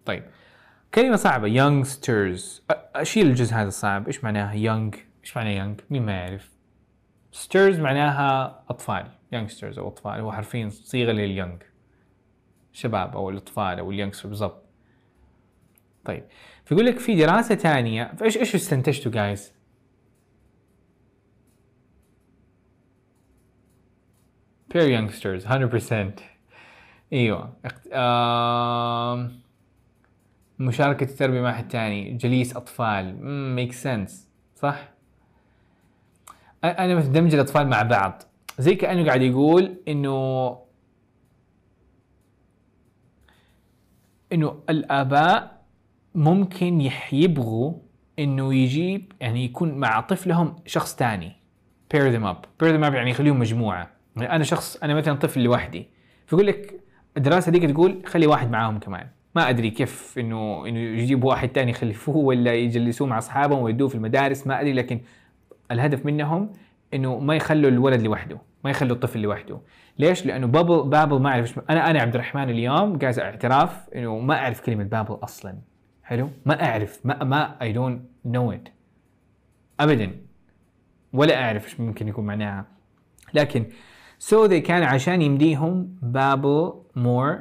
Speaker 1: طيب كلمه صعبه youngsters اشيل الجزء هذا الصعب ايش معناها young ايش معنى young مين ما يعرف سترز معناها اطفال youngsters او اطفال هو حرفيا صيغه لليونج شباب او الاطفال او اليونغستر بالضبط طيب فيقول لك في دراسه ثانيه فايش ايش استنتجتوا جايز؟ بير يونغسترز 100% ايوه مشاركة التربية مع حد تاني جليس أطفال ميك سنس صح؟ أنا دمج الأطفال مع بعض زي كأنه قاعد يقول إنه إنه الآباء ممكن يبغوا انه يجيب يعني يكون مع طفلهم شخص ثاني pair them up pair them up يعني يخليهم مجموعه يعني انا شخص انا مثلا طفل لوحدي فيقول لك الدراسه ذيك تقول خلي واحد معاهم كمان ما ادري كيف انه انه يجيبوا واحد ثاني يخلفوه ولا يجلسوه مع اصحابهم ويدوه في المدارس ما ادري لكن الهدف منهم انه ما يخلوا الولد لوحده ما يخلوا الطفل لوحده ليش لانه بابل بابل ما اعرف انا انا عبد الرحمن اليوم جايز اعتراف انه ما اعرف كلمه بابل اصلا حلو ما اعرف ما ما اي دونت نو ات ابدا ولا اعرف ايش ممكن يكون معناها لكن سو so they كان عشان يمديهم بابل مور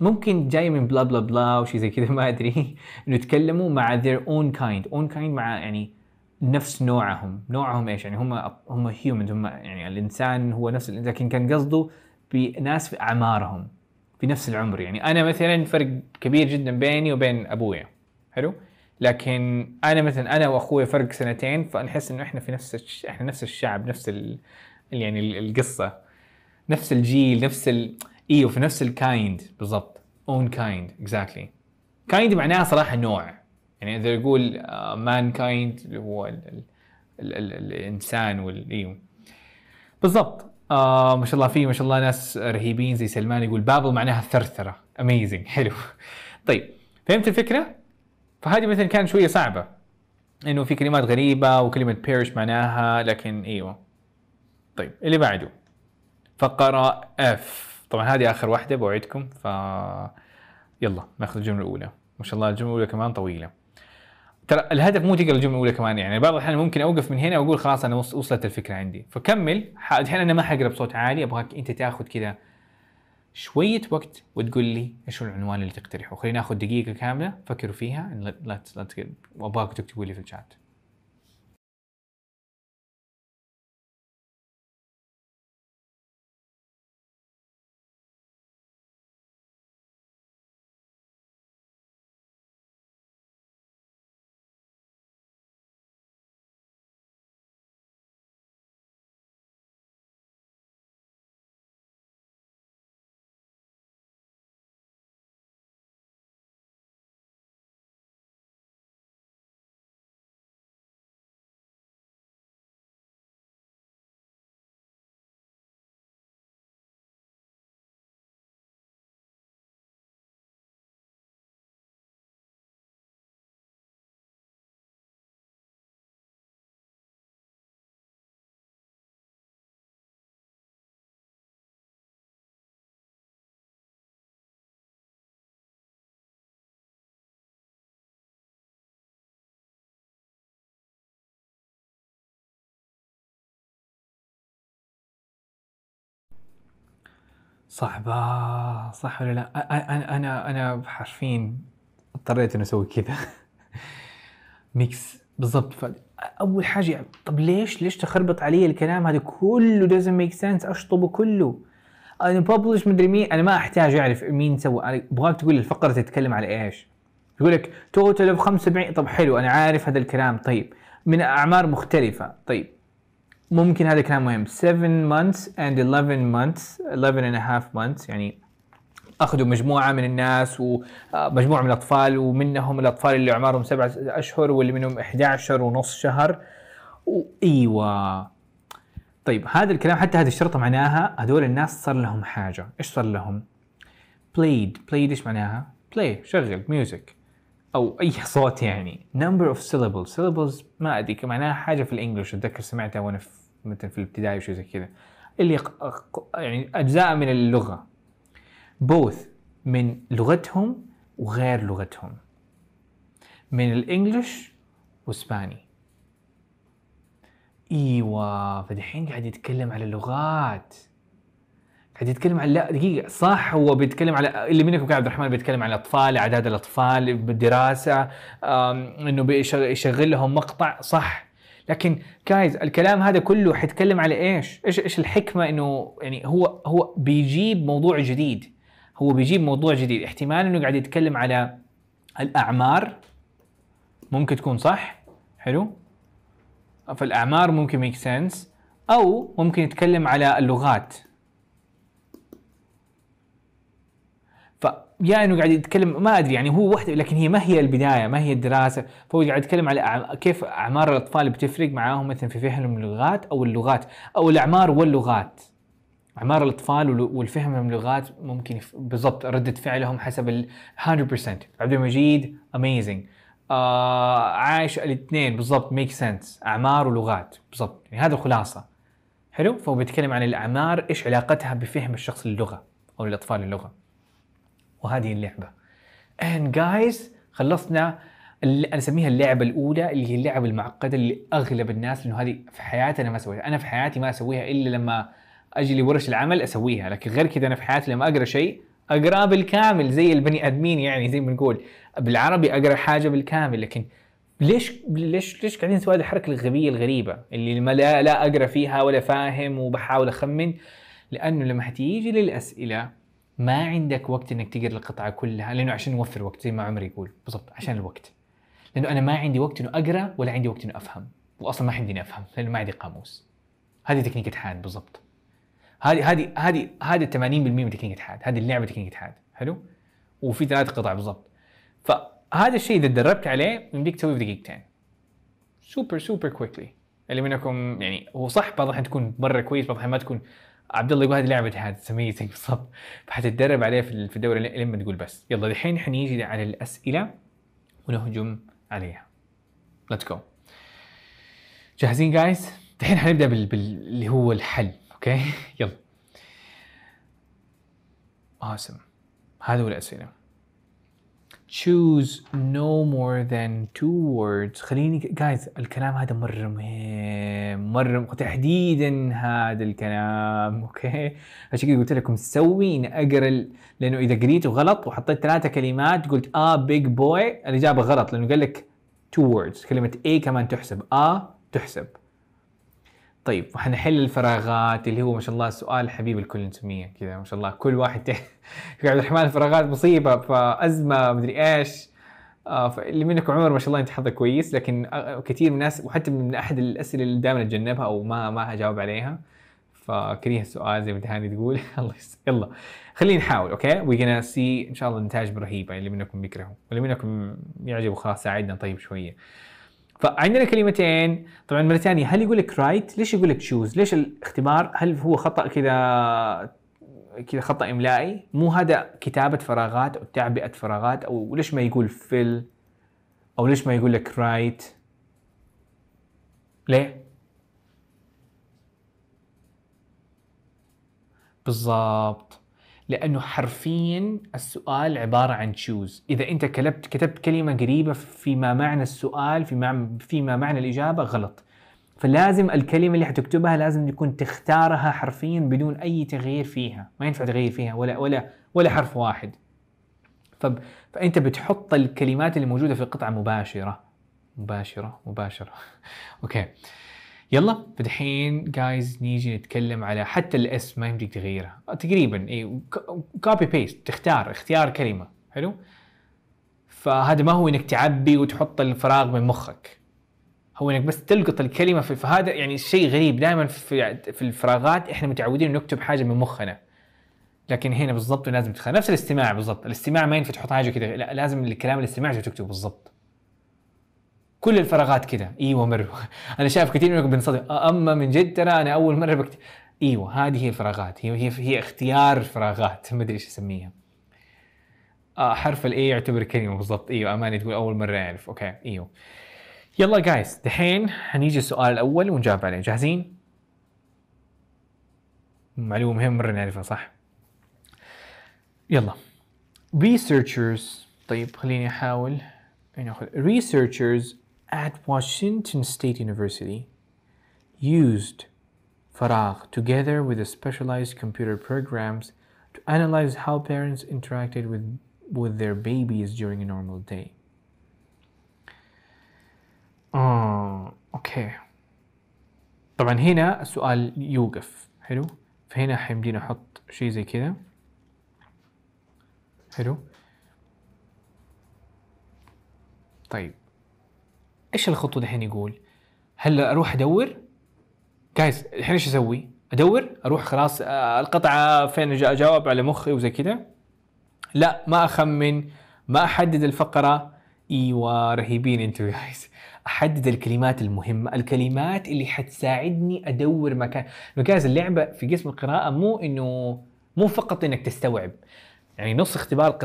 Speaker 1: ممكن جاي من بلا بلا بلا وشي زي كذا (laughs) ما ادري انه يتكلموا مع their own kind own kind مع يعني نفس نوعهم نوعهم ايش يعني هم هم هيومنز هم يعني الانسان هو نفس لكن كان قصده بناس في اعمارهم في نفس العمر يعني انا مثلا فرق كبير جدا بيني وبين ابويا حلو لكن انا مثلا انا واخوي فرق سنتين فنحس انه احنا في نفس الش... احنا نفس الشعب نفس ال... يعني القصه نفس الجيل نفس ال... ايوه في نفس الكايند بالضبط اون كايند اكزاكتلي كايند معناها صراحه نوع يعني اذا يقول مان كايند اللي هو ال... ال... ال... الانسان وال ايوه بالضبط آه ما شاء الله في ما شاء الله ناس رهيبين زي سلمان يقول بابل معناها ثرثره اميزنج حلو (laughs) طيب فهمت الفكره؟ فهذه مثلا كانت شويه صعبه انه في كلمات غريبه وكلمه بيرش معناها لكن ايوه طيب اللي بعده فقره اف طبعا هذه اخر واحده بوعدكم ف يلا ناخذ الجمله الاولى ما شاء الله الجمله الاولى كمان طويله ترى الهدف مو تقرا الجمله الاولى كمان يعني بعض الاحيان ممكن اوقف من هنا واقول خلاص انا وصلت الفكره عندي فكمل الحين انا ما حقرا بصوت عالي ابغاك انت تاخذ كذا شويه وقت وتقول لي ايش العنوان اللي تقترحه خلينا ناخذ دقيقه كامله فكروا فيها وابغاك تكتبوا لي في الشات صعبة صح ولا لا؟ أنا أنا أنا حرفين اضطريت إني أسوي كذا ميكس (laughs) بالضبط أول حاجة طب ليش ليش تخربط علي الكلام هذا كله doesn't make sense أشطبه كله أنا ببلش مدري مين أنا ما أحتاج أعرف مين سوى أبغاك تقول الفقرة تتكلم على إيش يقول لك توتال 75 طب حلو أنا عارف هذا الكلام طيب من أعمار مختلفة طيب ممكن هذا كلام مهم 7 months and 11 months 11 and a half months يعني اخذوا مجموعه من الناس ومجموعه آه، من الاطفال ومنهم الاطفال اللي اعمارهم سبعة اشهر واللي منهم 11 ونص شهر ايوه طيب هذا الكلام حتى هذه الشرطه معناها هذول الناس صار لهم حاجه ايش صار لهم played played ايش معناها play شغل ميوزك او اي صوت يعني number of syllables syllables ما ادري معناها حاجه في الانجليش اتذكر سمعتها وانا في مثلا في الابتدائي وشي زي كذا اللي يعني اجزاء من اللغه both من لغتهم وغير لغتهم من الانجليش واسباني ايوه فدحين قاعد يتكلم على اللغات قاعد يتكلم على لا دقيقه صح هو بيتكلم على اللي منكم قاعد عبد الرحمن بيتكلم على الاطفال اعداد الاطفال بالدراسه انه بيشغل لهم مقطع صح لكن جايز الكلام هذا كله حيتكلم على ايش؟ ايش ايش الحكمه انه يعني هو هو بيجيب موضوع جديد هو بيجيب موضوع جديد احتمال انه قاعد يتكلم على الاعمار ممكن تكون صح حلو فالاعمار ممكن ميك سنس او ممكن يتكلم على اللغات يا يعني انه قاعد يتكلم ما ادري يعني هو وحده لكن هي ما هي البدايه ما هي الدراسه فهو قاعد يتكلم على كيف اعمار الاطفال بتفرق معاهم مثلا في فهمهم للغات او اللغات او الاعمار واللغات اعمار الاطفال والفهم من اللغات ممكن بالضبط رده فعلهم حسب ال 100% عبد المجيد اميزنج آه عايش الاثنين بالضبط ميك سنس اعمار ولغات بالضبط يعني هذا الخلاصه حلو فهو بيتكلم عن الاعمار ايش علاقتها بفهم الشخص للغه او الاطفال للغه وهذه اللعبه. And guys خلصنا اللي أنا اسميها اللعبه الاولى اللي هي اللعبه المعقده اللي اغلب الناس لانه هذه في حياتي انا ما اسويها، انا في حياتي ما اسويها الا لما اجي لورش العمل اسويها، لكن غير كذا انا في حياتي لما اقرا شيء اقراه بالكامل زي البني ادمين يعني زي ما نقول بالعربي اقرا حاجه بالكامل لكن ليش ليش ليش قاعدين نسوي هذه الحركه الغبيه الغريبه اللي ما لا, لا اقرا فيها ولا فاهم وبحاول اخمن لانه لما حتيجي للاسئله ما عندك وقت انك تقرا القطعه كلها لانه عشان نوفر وقت زي ما عمر يقول بالضبط عشان الوقت لانه انا ما عندي وقت انه اقرا ولا عندي وقت انه افهم واصلا ما عندي افهم لانه ما عندي قاموس هذه تكنيك حاد بالضبط هذه هذه هذه هذه 80% من تكنيك حاد هذه اللعبه تكنيك حاد حلو وفي ثلاث قطع بالضبط فهذا الشيء اذا تدربت عليه يمديك تسويه في دقيقتين سوبر سوبر كويكلي اللي منكم يعني هو صح بعض الاحيان تكون مره كويس بعض الاحيان ما تكون عبد الله يقول هذه لعبه هذا سميتك بالضبط فحتتدرب عليه في الدوري لما تقول بس يلا الحين حنيجي على الاسئله ونهجم عليها ليتس جو جاهزين جايز الحين حنبدا بال... بال... اللي هو الحل اوكي (laughs) يلا اسم هذا هو الاسئله choose no more than two words خليني جايز الكلام هذا مرة مهم مرة تحديدا هذا الكلام اوكي (laughs) عشان كذا قلت لكم سوي اقرا لانه اذا قريته غلط وحطيت ثلاثة كلمات قلت اه بيج بوي الاجابة غلط لانه قال لك two words كلمة A كمان تحسب A تحسب طيب وحنحل الفراغات اللي هو ما شاء الله سؤال حبيب الكل نسميه كذا ما شاء الله كل واحد في (laughs) عبد الرحمن الفراغات مصيبه فازمه مدري ايش آه، اللي منكم عمر ما شاء الله انت حظك كويس لكن آه، كثير من الناس وحتى من احد الاسئله اللي دائما اتجنبها او ما ما اجاوب عليها فكريه السؤال زي ما تهاني تقول (laughs) الله يلا خلينا نحاول اوكي وي جونا سي ان شاء الله نتائج رهيبه اللي منكم بيكرهوا واللي منكم يعجبه خلاص ساعدنا طيب شويه فعندنا كلمتين طبعا مره ثانيه هل يقول لك رايت ليش يقول لك تشوز ليش الاختبار هل هو خطا كذا كذا خطا املائي مو هذا كتابه فراغات او تعبئه فراغات او ليش ما يقول فيل او ليش ما يقول لك رايت ليه بالضبط لانه حرفيا السؤال عباره عن تشوز اذا انت كتبت كتبت كلمه قريبه فيما معنى السؤال فيما فيما معنى الاجابه غلط فلازم الكلمه اللي حتكتبها لازم يكون تختارها حرفيا بدون اي تغيير فيها ما ينفع تغير فيها ولا ولا ولا حرف واحد فب... فانت بتحط الكلمات اللي موجوده في القطعه مباشره مباشره مباشره (laughs) اوكي يلا فدحين جايز نيجي نتكلم على حتى الاسم ما يمديك تغيرها تقريبا اي كوبي بيست تختار اختيار كلمه حلو فهذا ما هو انك تعبي وتحط الفراغ من مخك هو انك بس تلقط الكلمه في فهذا يعني شيء غريب دائما في في الفراغات احنا متعودين نكتب حاجه من مخنا لكن هنا بالضبط لازم تخ... نفس الاستماع بالضبط الاستماع ما ينفع تحط حاجه كذا لا لازم الكلام الاستماع تكتبه بالضبط كل الفراغات كذا ايوه مره (laughs) انا شايف كثير منكم بنصدم اما من جد انا انا اول مره بكتب ايوه هذه هي الفراغات هي هي, هي اختيار الفراغات (laughs) ما ادري ايش اسميها آه حرف الاي يعتبر كلمه بالضبط ايوه اماني تقول اول مره اعرف اوكي ايوه يلا جايز دحين حنيجي السؤال الاول ونجاوب عليه جاهزين معلومه مهمه مره نعرفها صح يلا researchers طيب خليني احاول ناخذ researchers at Washington State University used Farag together with the specialized computer programs to analyze how parents interacted with, with their babies during a normal day. آه، uh, طبعا هنا السؤال يوقف حلو فهنا حيمدينا احط شيء زي كذا حلو طيب ايش الخطوه دحين يقول؟ هلا اروح ادور؟ جايز الحين ايش اسوي؟ ادور؟ اروح خلاص آه، القطعه فين اجاوب على مخي وزي كذا؟ لا ما اخمن ما احدد الفقره ايوه رهيبين انتوا جايز احدد الكلمات المهمه الكلمات اللي حتساعدني ادور مكان جايز اللعبه في قسم القراءه مو انه مو فقط انك تستوعب يعني نص اختبار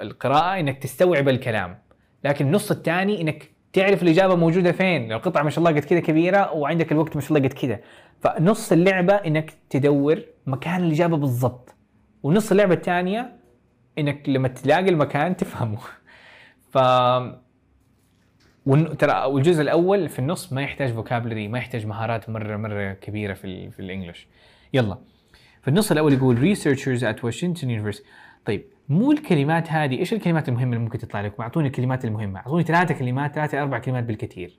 Speaker 1: القراءه انك تستوعب الكلام لكن النص الثاني انك تعرف الاجابه موجوده فين القطعه ما شاء الله قد كذا كبيره وعندك الوقت ما شاء الله قد كذا فنص اللعبه انك تدور مكان الاجابه بالضبط ونص اللعبه الثانيه انك لما تلاقي المكان تفهمه (laughs) ف ترى والجزء الاول في النص ما يحتاج فوكابلري ما يحتاج مهارات مره مره كبيره في في الانجلش يلا في النص الاول يقول researchers at Washington University طيب مو الكلمات هذه ايش الكلمات المهمه اللي ممكن تطلع لكم اعطوني الكلمات المهمه اعطوني ثلاثه كلمات ثلاثه اربع كلمات بالكثير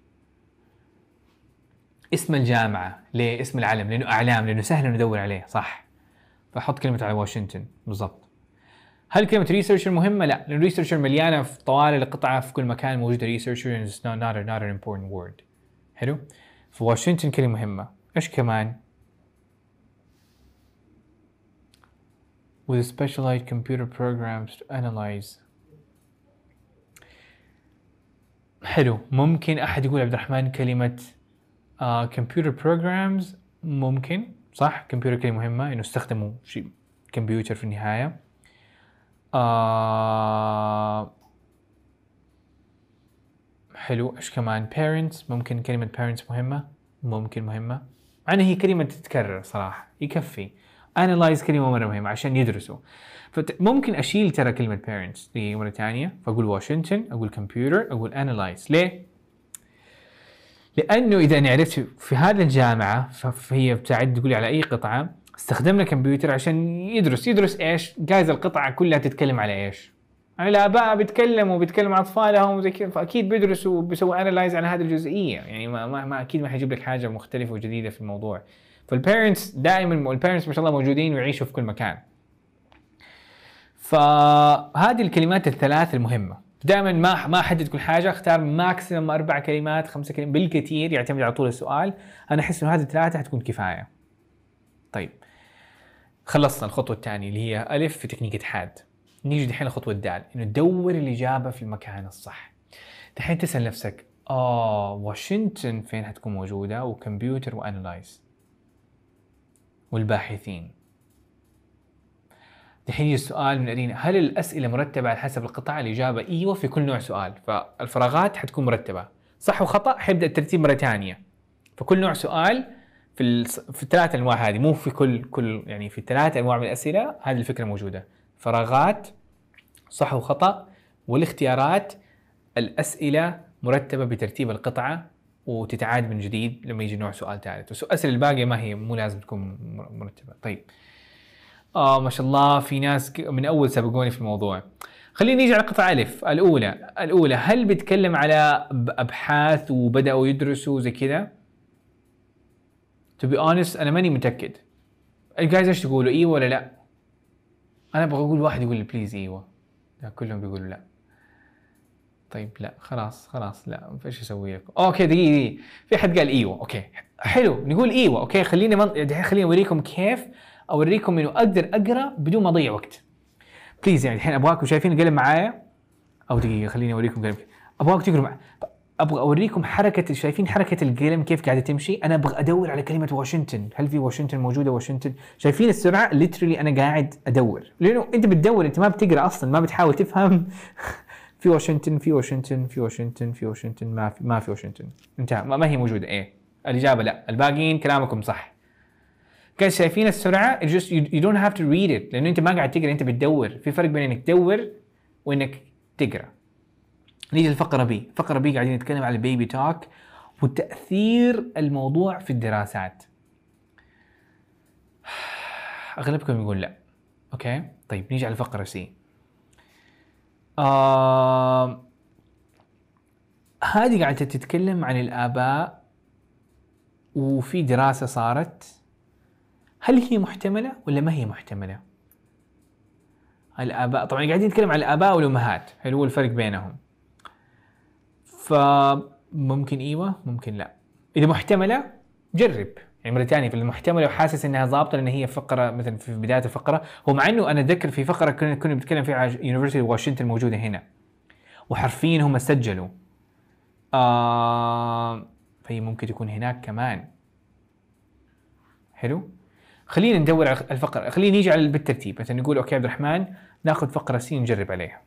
Speaker 1: اسم الجامعه ليه اسم العلم لانه اعلام لانه سهل ندور عليه صح فحط كلمه على واشنطن بالضبط هل كلمة ريسيرشر مهمة؟ لا، لأن ريسيرشر مليانة في طوال القطعة في كل مكان موجودة ريسيرشر is not, not, not an important word. حلو؟ فواشنطن كلمة مهمة، ايش كمان؟ with specialized computer programs to analyze حلو ممكن احد يقول عبد الرحمن كلمة uh, computer programs ممكن صح كمبيوتر كلمة مهمة انه استخدموا شيء كمبيوتر في النهاية uh, حلو ايش كمان parents ممكن كلمة parents مهمة ممكن مهمة مع هي كلمة تتكرر صراحة يكفي انلايز كلمه مره مهمه عشان يدرسوا فممكن اشيل ترى كلمه بيرنتس دي مره ثانيه فاقول واشنطن اقول كمبيوتر اقول انلايز ليه؟ لانه اذا انا عرفت في هذه الجامعه فهي بتعد تقولي على اي قطعه استخدمنا كمبيوتر عشان يدرس يدرس ايش؟ جايز القطعه كلها تتكلم على ايش؟ على يعني الاباء بيتكلموا بيتكلموا عن اطفالهم وزي كذا فاكيد بيدرسوا وبيسووا انلايز على هذه الجزئيه يعني ما, ما, ما اكيد ما حيجيب لك حاجه مختلفه وجديده في الموضوع فالبيرنتس دائما البيرنتس ما شاء الله موجودين ويعيشوا في كل مكان فهذه الكلمات الثلاث المهمه دائما ما ما احدد كل حاجه اختار ماكسيمم اربع كلمات خمسه كلمات بالكثير يعتمد على طول السؤال انا احس انه هذه الثلاثه حتكون كفايه طيب خلصنا الخطوه الثانيه اللي هي الف في تكنيك اتحاد نيجي دحين الخطوة الدال انه تدور الاجابه في المكان الصح دحين تسال نفسك اه واشنطن فين حتكون موجوده وكمبيوتر وانالايز والباحثين تحية السؤال من أرينا هل الأسئلة مرتبة على حسب القطاع الإجابة إيوه في كل نوع سؤال فالفراغات حتكون مرتبة صح وخطأ حيبدأ الترتيب مرة ثانية فكل نوع سؤال في في الثلاث انواع هذه مو في كل كل يعني في الثلاث انواع من الاسئله هذه الفكره موجوده فراغات صح وخطا والاختيارات الاسئله مرتبه بترتيب القطعه وتتعاد من جديد لما يجي نوع سؤال ثالث والاسئله الباقيه ما هي مو لازم تكون مرتبه طيب آه ما شاء الله في ناس من اول سبقوني في الموضوع خلينا نيجي على قطعة ألف الأولى الأولى هل بتكلم على أبحاث وبدأوا يدرسوا زي كذا؟ To be honest أنا ماني متأكد الجايز ايش تقولوا إيوه ولا لا؟ أنا أبغى أقول واحد يقول لي بليز إيوه كلهم بيقولوا لا طيب لا خلاص خلاص لا ايش اسوي لك؟ اوكي دقيقه دقيقه في حد قال ايوه اوكي حلو نقول ايوه اوكي خليني من... يعني خليني اوريكم كيف اوريكم انه اقدر اقرا بدون ما اضيع وقت بليز يعني الحين ابغاكم شايفين القلم معايا او دقيقه خليني اوريكم قلم ابغاكم تقروا معي ابغى اوريكم حركه شايفين حركه القلم كيف قاعده تمشي انا ابغى ادور على كلمه واشنطن هل في واشنطن موجوده واشنطن شايفين السرعه ليترلي انا قاعد ادور لانه انت بتدور انت ما بتقرا اصلا ما بتحاول تفهم في واشنطن في واشنطن في واشنطن في واشنطن ما في ما في واشنطن انتهى ما هي موجوده ايه الاجابه لا الباقيين كلامكم صح كان شايفين السرعه just you don't have to read it لانه انت ما قاعد تقرا انت بتدور في فرق بين انك تدور وانك تقرا نيجي الفقره بي فقره بي قاعدين نتكلم على البيبي توك وتاثير الموضوع في الدراسات اغلبكم يقول لا اوكي طيب نيجي على الفقره سي آه هذه قاعدة تتكلم عن الآباء وفي دراسة صارت هل هي محتملة ولا ما هي محتملة؟ الآباء طبعا قاعدين نتكلم عن الآباء والأمهات حلو الفرق بينهم فممكن إيوة ممكن لا إذا محتملة جرب يعني مره ثانيه في لو وحاسس انها ضابطه لان هي فقره مثلا في بدايه الفقره هو مع انه انا اتذكر في فقره كنا كنا بنتكلم فيها على يونيفرستي واشنطن موجوده هنا وحرفيا هم سجلوا آه فهي ممكن تكون هناك كمان حلو خلينا ندور على الفقره خلينا نيجي على بالترتيب مثلا نقول اوكي عبد الرحمن ناخذ فقره سي نجرب عليها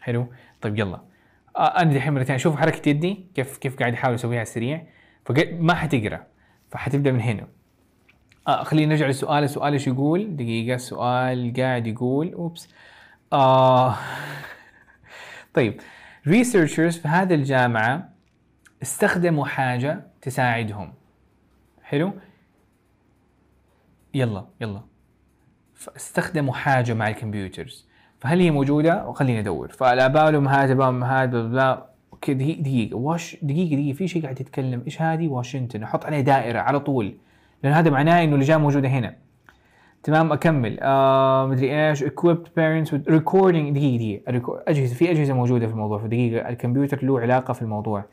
Speaker 1: حلو طيب يلا آه انا دحين مره ثانيه شوف حركه يدي كيف كيف قاعد احاول اسويها على السريع فما حتقرا فحتبدا من هنا آه خلينا نرجع للسؤال السؤال ايش يقول دقيقه السؤال قاعد يقول اوبس آه (laughs) طيب ريسيرشرز في هذه الجامعه استخدموا حاجه تساعدهم حلو يلا يلا استخدموا حاجه مع الكمبيوترز فهل هي موجوده وخليني ادور فالأباء بالهم هذا بالهم هذا دقيقه دقيقه واش دقيقه دقيقه في شيء قاعد يتكلم ايش هذه واشنطن احط عليه دائره على طول لان هذا معناه انه اللجان موجوده هنا تمام اكمل آه مدري ايش equipped parents with recording دقيقه دقيقه اجهزه في اجهزه موجوده في الموضوع في دقيقه الكمبيوتر له علاقه في الموضوع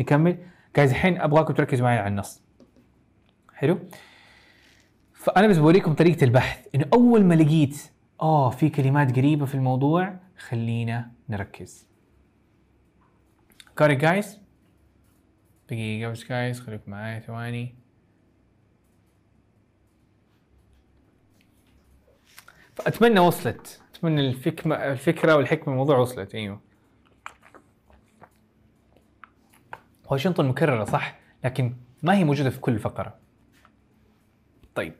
Speaker 1: نكمل جايز الحين ابغاكم تركزوا معي على النص حلو فانا بس بوريكم طريقه البحث انه اول ما لقيت اه في كلمات قريبه في الموضوع خلينا نركز كوريك جايز دقيقة بس جايز خليك معايا ثواني فأتمنى وصلت أتمنى الفكمة الفكرة والحكمة الموضوع وصلت أيوه واشنطن مكررة صح لكن ما هي موجودة في كل فقرة طيب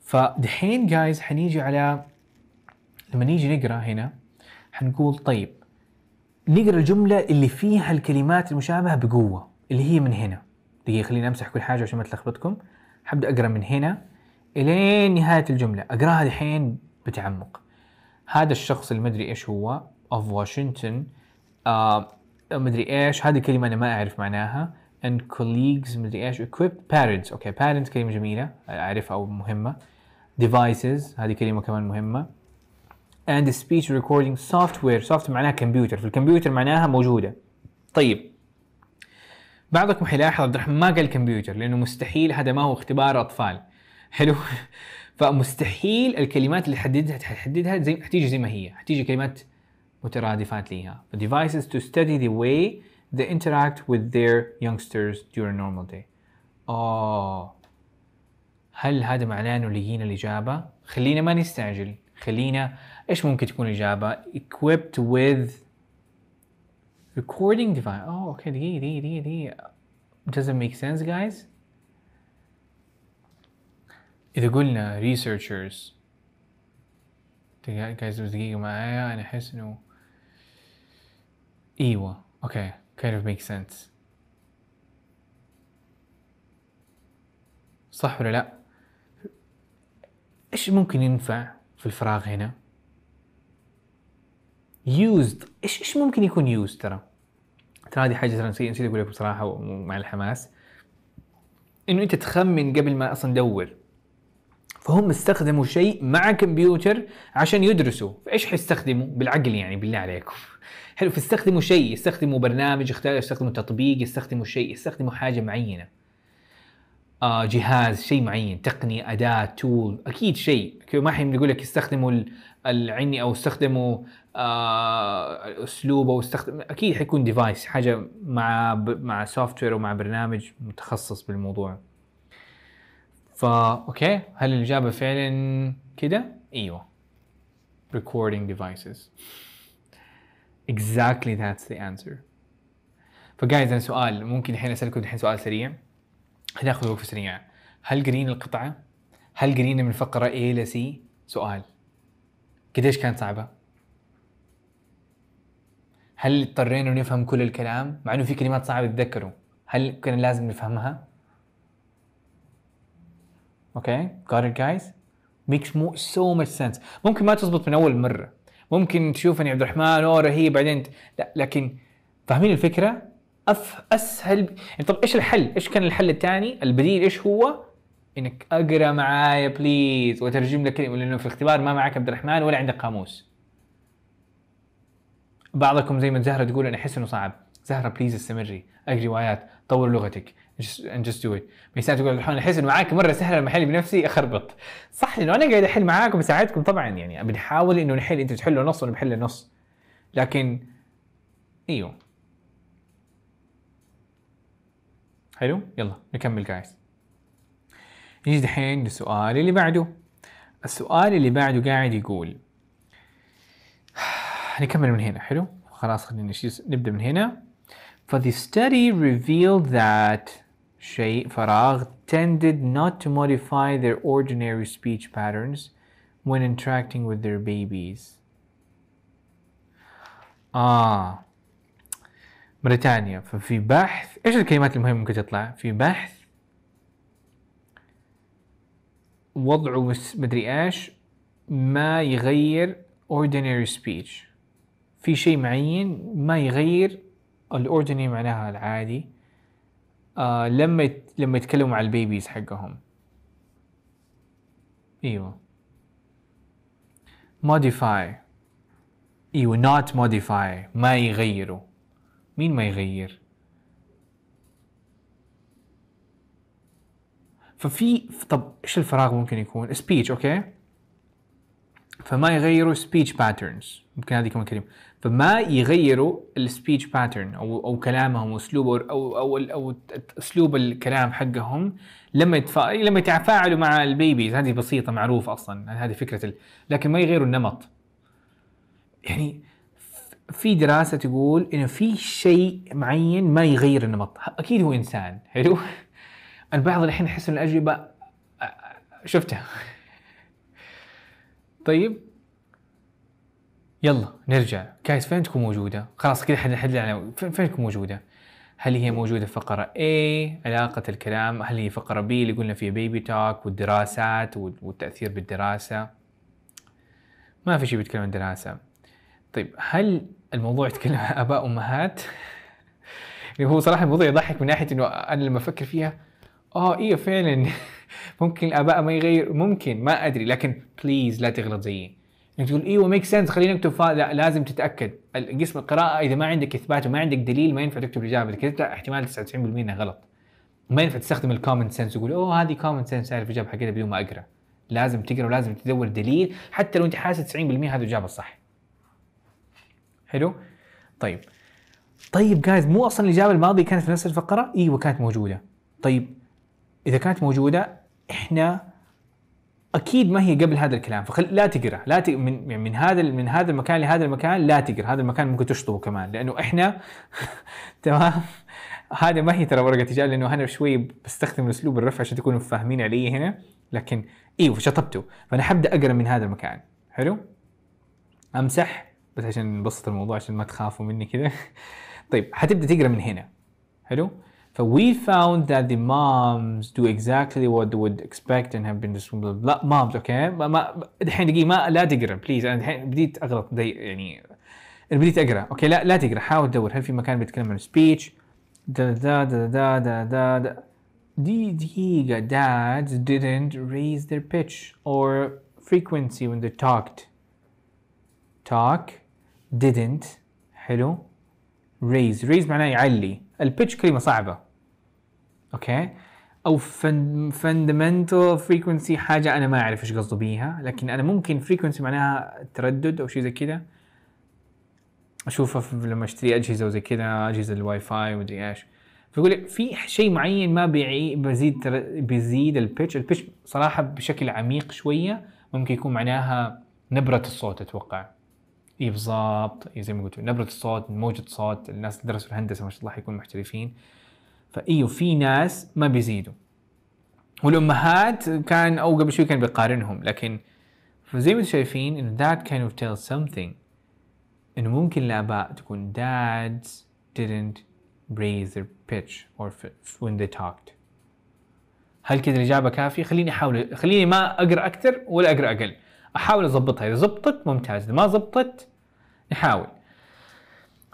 Speaker 1: فدحين جايز حنيجي على لما نيجي نقرا هنا حنقول طيب نقرا الجمله اللي فيها الكلمات المشابهه بقوه اللي هي من هنا دقيقه خليني امسح كل حاجه عشان ما تلخبطكم حبدا اقرا من هنا الين نهايه الجمله اقراها الحين بتعمق هذا الشخص اللي مدري ايش هو اوف واشنطن آه مدري ايش هذه كلمه انا ما اعرف معناها and colleagues مدري ايش equipped parents اوكي okay. parents كلمه جميله اعرفها او مهمه devices هذه كلمه كمان مهمه اند سبيتش ريكوردينج سوفت وير سوفت معناها كمبيوتر في الكمبيوتر معناها موجوده طيب بعضكم حيلاحظ عبد الرحمن ما قال كمبيوتر لانه مستحيل هذا ما هو اختبار اطفال حلو (laughs) فمستحيل الكلمات اللي حددها تحددها زي حتيجي زي ما هي حتيجي كلمات مترادفات ليها devices to study the way they interact with their youngsters during normal day آه هل هذا معناه انه لقينا الاجابه خلينا ما نستعجل خلينا ايش ممكن تكون الاجابه؟ equipped with recording device اوه oh, اوكي دقيقه دقيقه دقيقه دقيقه doesn't make sense guys اذا قلنا researchers guys دقيقه معايا انا احس انه ايوه اوكي kind of makes sense صح ولا لا؟ ايش ممكن ينفع في الفراغ هنا؟ يوزد ايش ايش ممكن يكون يوزد ترى؟ ترى هذه حاجه ترى نسيت اقول لكم بصراحه مع الحماس انه انت تخمن قبل ما اصلا تدور فهم استخدموا شيء مع كمبيوتر عشان يدرسوا فايش حيستخدموا بالعقل يعني بالله عليكم حلو فاستخدموا شيء استخدموا برنامج استخدموا تطبيق استخدموا شيء استخدموا حاجه معينه آه، جهاز شيء معين تقنيه اداه تول اكيد شيء ما حين نقول لك استخدموا العني او استخدموا آه، اسلوب او استخدم اكيد حيكون ديفايس حاجه مع ب... مع سوفت وير ومع برنامج متخصص بالموضوع فا اوكي هل الاجابه فعلا كده ايوه recording devices exactly that's the answer فجايز انا سؤال ممكن الحين اسالكم الحين سؤال سريع هناخذ وقفه سريعه هل قرينا القطعه؟ هل قرينا من فقره A ل C؟ سؤال قديش كانت صعبه؟ هل اضطرينا نفهم كل الكلام؟ مع انه في كلمات صعبه تتذكروا هل كنا لازم نفهمها؟ اوكي got it guys makes مو so much sense ممكن ما تزبط من اول مره ممكن تشوفني عبد الرحمن اوه رهيب بعدين لا لكن فاهمين الفكره أف اسهل يعني طب ايش الحل؟ ايش كان الحل الثاني؟ البديل ايش هو؟ انك اقرا معايا بليز وترجم لك لانه في الاختبار ما معك عبد الرحمن ولا عندك قاموس. بعضكم زي ما زهره تقول انا احس انه صعب، زهره بليز استمري، اقري روايات، طور لغتك، جست دو ات. ميساء تقول الحين احس انه معاك مره سهله لما احل بنفسي اخربط. صح لانه انا قاعد احل معاكم بساعدكم طبعا يعني بنحاول انه نحل انت تحلوا نص وانا بحل نص. لكن ايوه حلو يلا نكمل جايز نيجي دحين للسؤال اللي بعده السؤال اللي بعده قاعد يقول (sighs) نكمل من هنا حلو خلاص خلينا نبدا من هنا the study revealed that شيء فراغ tended not to modify their ordinary speech patterns when interacting with their babies. آه بريطانيا ففي بحث ايش الكلمات المهمه ممكن تطلع في بحث وضعه مدري ايش ما يغير ordinary speech في شيء معين ما يغير الاوردينري معناها العادي آه لما يت... لما يتكلموا مع البيبيز حقهم ايوه modify ايوه not modify ما يغيروا مين ما يغير ففي طب ايش الفراغ ممكن يكون سبيتش اوكي فما يغيروا سبيتش باترنز ممكن هذه كمان كلمه فما يغيروا السبيتش باترن او او كلامهم واسلوب او او او اسلوب الكلام حقهم لما يتفا... لما يتفاعلوا مع البيبيز هذه بسيطه معروفه اصلا هذه فكره ال... لكن ما يغيروا النمط يعني في دراسه تقول انه في شيء معين ما يغير النمط اكيد هو انسان حلو البعض الحين يحس ان الاجوبه شفتها طيب يلا نرجع كايس فين تكون موجودة؟ خلاص كذا حد حد يعني فين تكون موجودة؟ هل هي موجودة في فقرة A علاقة الكلام؟ هل هي فقرة B اللي قلنا فيها بيبي توك والدراسات والتأثير بالدراسة؟ ما في شيء بيتكلم عن الدراسة. طيب هل الموضوع يتكلم عن اباء وامهات اللي يعني هو صراحه الموضوع يضحك من ناحيه انه انا لما افكر فيها اه ايوه فعلا (laughs) ممكن الاباء ما يغير ممكن ما ادري لكن بليز لا تغلط زيي يعني تقول ايوه ميك سنس خلينا نكتب لا لازم تتاكد قسم القراءه اذا ما عندك اثبات وما عندك دليل ما ينفع تكتب الاجابه اذا كتبتها احتمال 99% انها غلط ما ينفع تستخدم الكومن سنس وتقول اوه هذه كومن سنس اعرف الاجابه حقتها بدون ما اقرا لازم تقرا ولازم تدور دليل حتى لو انت حاسس 90% هذه الاجابه الصح حلو طيب طيب جايز مو اصلا الاجابه الماضيه كانت في نفس الفقره ايوه كانت موجوده طيب اذا كانت موجوده احنا اكيد ما هي قبل هذا الكلام فخل لا تقرا لا ت... من يعني من هذا من هذا المكان لهذا المكان لا تقرا هذا المكان ممكن تشطبه كمان لانه احنا (laughs) تمام هذا ما هي ترى ورقه تجاره لانه انا شوي بستخدم اسلوب الرفع عشان تكونوا فاهمين علي هنا لكن ايوه شطبته فانا حبدا اقرا من هذا المكان حلو امسح بس عشان نبسط الموضوع عشان ما تخافوا مني كده (laughs) طيب حتبدا تقرا من هنا حلو ف we found that the moms do exactly what they would expect and have been responsible لا moms اوكي ما الحين دقيقه ما لا تقرا بليز انا الحين بديت اغلط دي يعني بديت اقرا اوكي لا لا تقرا حاول تدور هل في مكان بيتكلم عن speech دا دا دا دا دا دا, دا. دي دقيقة dads didn't raise their pitch or frequency when they talked talk didn't حلو raise raise معناه يعلي البيتش كلمة صعبة اوكي او fundamental frequency حاجة انا ما اعرف ايش قصده بيها لكن انا ممكن frequency معناها تردد او شيء زي كذا اشوفها لما اشتري اجهزة وزي كذا اجهزة الواي فاي ومدري ايش فيقول لك في شيء معين ما بيعي بزيد بيزيد البيتش البيتش صراحة بشكل عميق شوية ممكن يكون معناها نبرة الصوت اتوقع اي بالظبط إيه زي ما قلت نبره الصوت موجه الصوت الناس اللي درسوا الهندسه ما شاء الله حيكونوا محترفين فايوه في ناس ما بيزيدوا والامهات كان او قبل شوي كان بيقارنهم لكن فزي ما انتم شايفين انه ذات كان اوف تيل سمثينج انه ممكن الاباء تكون dads didn't raise their pitch or when they talked هل كذا الاجابه كافيه؟ خليني احاول خليني ما اقرا اكثر ولا اقرا اقل احاول اضبطها اذا ضبطت ممتاز اذا ما ضبطت نحاول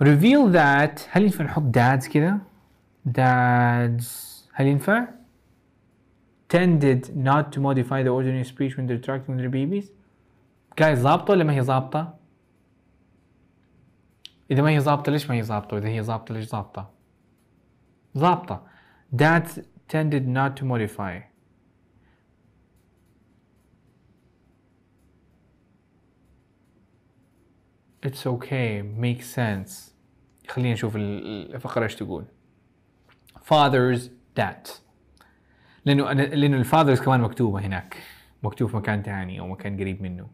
Speaker 1: reveal that هل ينفع نحط dads كذا dads هل ينفع tended not to modify the ordinary speech when they're talking with their babies كاي ظابطة ولا ما هي ظابطة إذا ما هي ظابطة ليش ما هي ظابطة اذا هي ظابطة ليش ظابطة ظابطة dads tended not to modify اتس اوكي ميك سنس خلينا نشوف الفقرة ايش تقول fathers that لانه لانه الفاذرز كمان مكتوبه هناك مكتوب في مكان ثاني او مكان قريب منه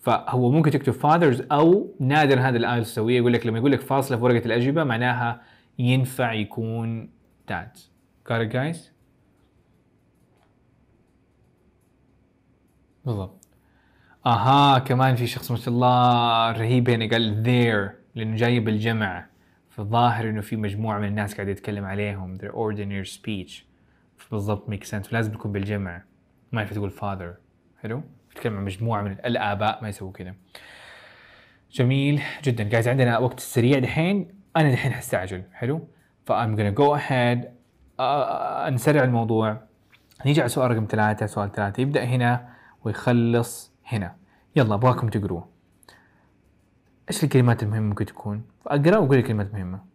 Speaker 1: فهو ممكن تكتب فاذرز او نادر هذا الايه تسويه يقول لك لما يقول لك فاصله في ورقه الاجوبه معناها ينفع يكون that got it guys بالضبط اها كمان في شخص ما شاء الله رهيب هنا قال ذير لانه جاي بالجمع فظاهر انه في مجموعه من الناس قاعد يتكلم عليهم their ordinary speech بالضبط ميك سنس فلازم يكون بالجمع ما ينفع تقول father حلو تتكلم عن مجموعه من الاباء ما يسووا كذا جميل جدا جايز عندنا وقت سريع دحين انا دحين حستعجل حلو I'm gonna go ahead آه، آه، آه، نسرع الموضوع نيجي على سؤال رقم ثلاثة سؤال ثلاثة يبدأ هنا ويخلص هنا يلا أبغاكم تقروه إيش الكلمات المهمة ممكن تكون اقرا وقول كلمات مهمة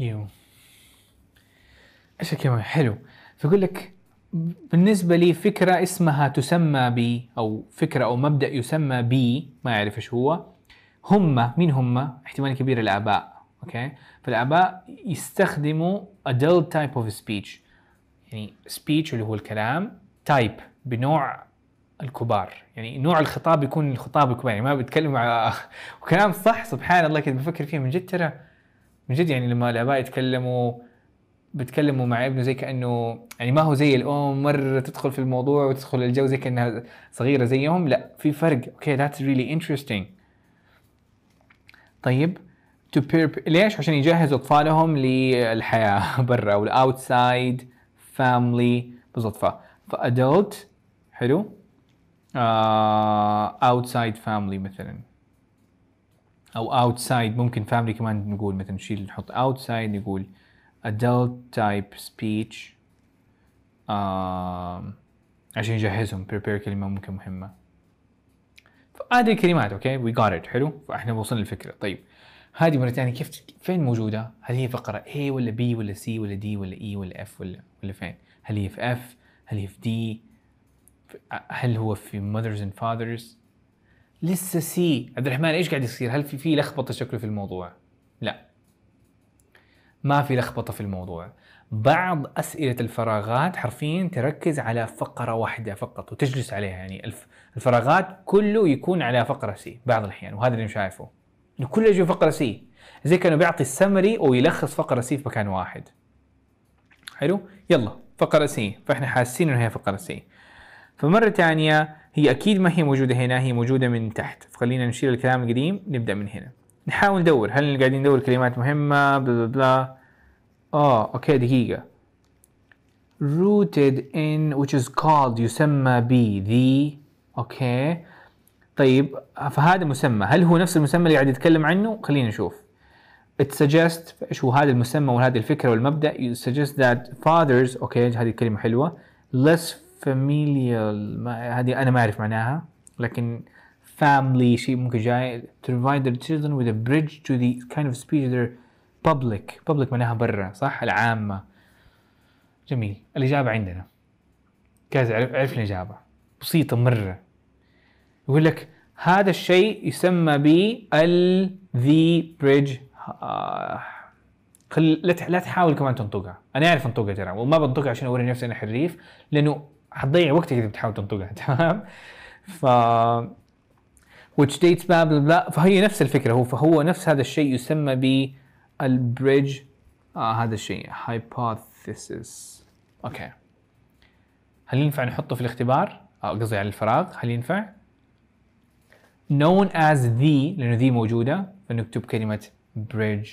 Speaker 1: ايوه ايش الكلمه حلو فيقول لك بالنسبة لي فكرة اسمها تسمى ب أو فكرة أو مبدأ يسمى ب ما أعرف إيش هو هم مين هم؟ احتمال كبير الآباء أوكي فالآباء يستخدموا adult type of speech يعني speech اللي هو الكلام type بنوع الكبار يعني نوع الخطاب يكون الخطاب الكبار يعني ما بتكلم على (laughs) وكلام صح سبحان الله كنت بفكر فيه من جد ترى من جد يعني لما الآباء يتكلموا بتكلموا مع ابنه زي كانه يعني ما هو زي الام مره تدخل في الموضوع وتدخل الجو زي كانها صغيره زيهم لا في فرق اوكي ذاتس ريلي انترستينج طيب to prepare. ليش عشان يجهزوا اطفالهم للحياه (laughs) برا او الاوتسايد فاملي بالضبط ف فادلت حلو اوتسايد uh, فاملي مثلا او اوتسايد ممكن فاملي كمان نقول مثلا نشيل نحط اوتسايد نقول adult type speech uh,
Speaker 2: عشان يجهزهم
Speaker 1: prepare كلمة ممكن مهمة هذه الكلمات اوكي وي جات ات حلو فاحنا وصلنا الفكرة طيب هذه مرة ثانية كيف فين موجودة؟ هل هي فقرة A ولا B ولا C ولا D ولا E ولا F ولا ولا فين؟ هل هي في F؟ هل هي في D؟ هل هو في mothers and fathers؟ لسه سي عبد الرحمن ايش قاعد يصير؟ هل في في لخبطة شكله في الموضوع؟ لا ما في لخبطة في الموضوع بعض أسئلة الفراغات حرفيا تركز على فقرة واحدة فقط وتجلس عليها يعني الفراغات كله يكون على فقرة سي بعض الأحيان وهذا اللي شايفه كله يجي فقرة سي زي كانه بيعطي السمري ويلخص فقره سي في مكان واحد حلو يلا فقره سي فاحنا حاسين انه هي فقره سي فمره ثانيه هي اكيد ما هي موجوده هنا هي موجوده من تحت فخلينا نشيل الكلام القديم نبدا من هنا نحاول ندور هل قاعدين ندور كلمات مهمة بلا بلا بلا اه اوكي دقيقة rooted in which is called يسمى ب the اوكي طيب فهذا مسمى هل هو نفس المسمى اللي قاعد يتكلم عنه خلينا نشوف it suggests ايش هو هذا المسمى وهذه الفكرة والمبدأ you suggest that fathers اوكي هذه كلمة حلوة less familial هذه انا ما اعرف معناها لكن family شيء ممكن جاي to provide their children with a bridge to the kind of speech their public public معناها برا صح العامة جميل الإجابة عندنا كاز عرف الإجابة بسيطة مرة يقول لك هذا الشيء يسمى ب ال the bridge آه. خل... لا تحاول كمان تنطقها انا اعرف انطقها ترى وما بنطقها عشان اوري نفسي انا حريف لانه حتضيع وقتك اذا بتحاول تنطقها (laughs) تمام ف which dates back blah blah فهي نفس الفكره هو فهو نفس هذا الشيء يسمى ب البريدج آه هذا الشيء hypothesis اوكي هل ينفع نحطه في الاختبار؟ آه، قصدي على الفراغ هل ينفع؟ known as the لأنه the موجودة فنكتب كلمة bridge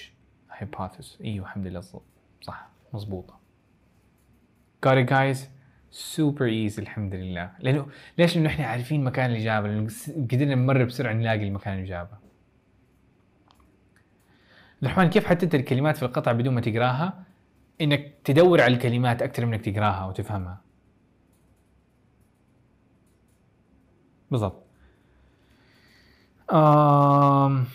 Speaker 1: hypothesis أيوه الحمد لله صح مضبوطة got it guys سوبر ايزي الحمد لله لانه ليش لانه احنا عارفين مكان الاجابه لانه قدرنا نمر بسرعه نلاقي المكان الاجابه الرحمن كيف حددت الكلمات في القطع بدون ما تقراها انك تدور على الكلمات اكثر من انك تقراها وتفهمها بالضبط آم...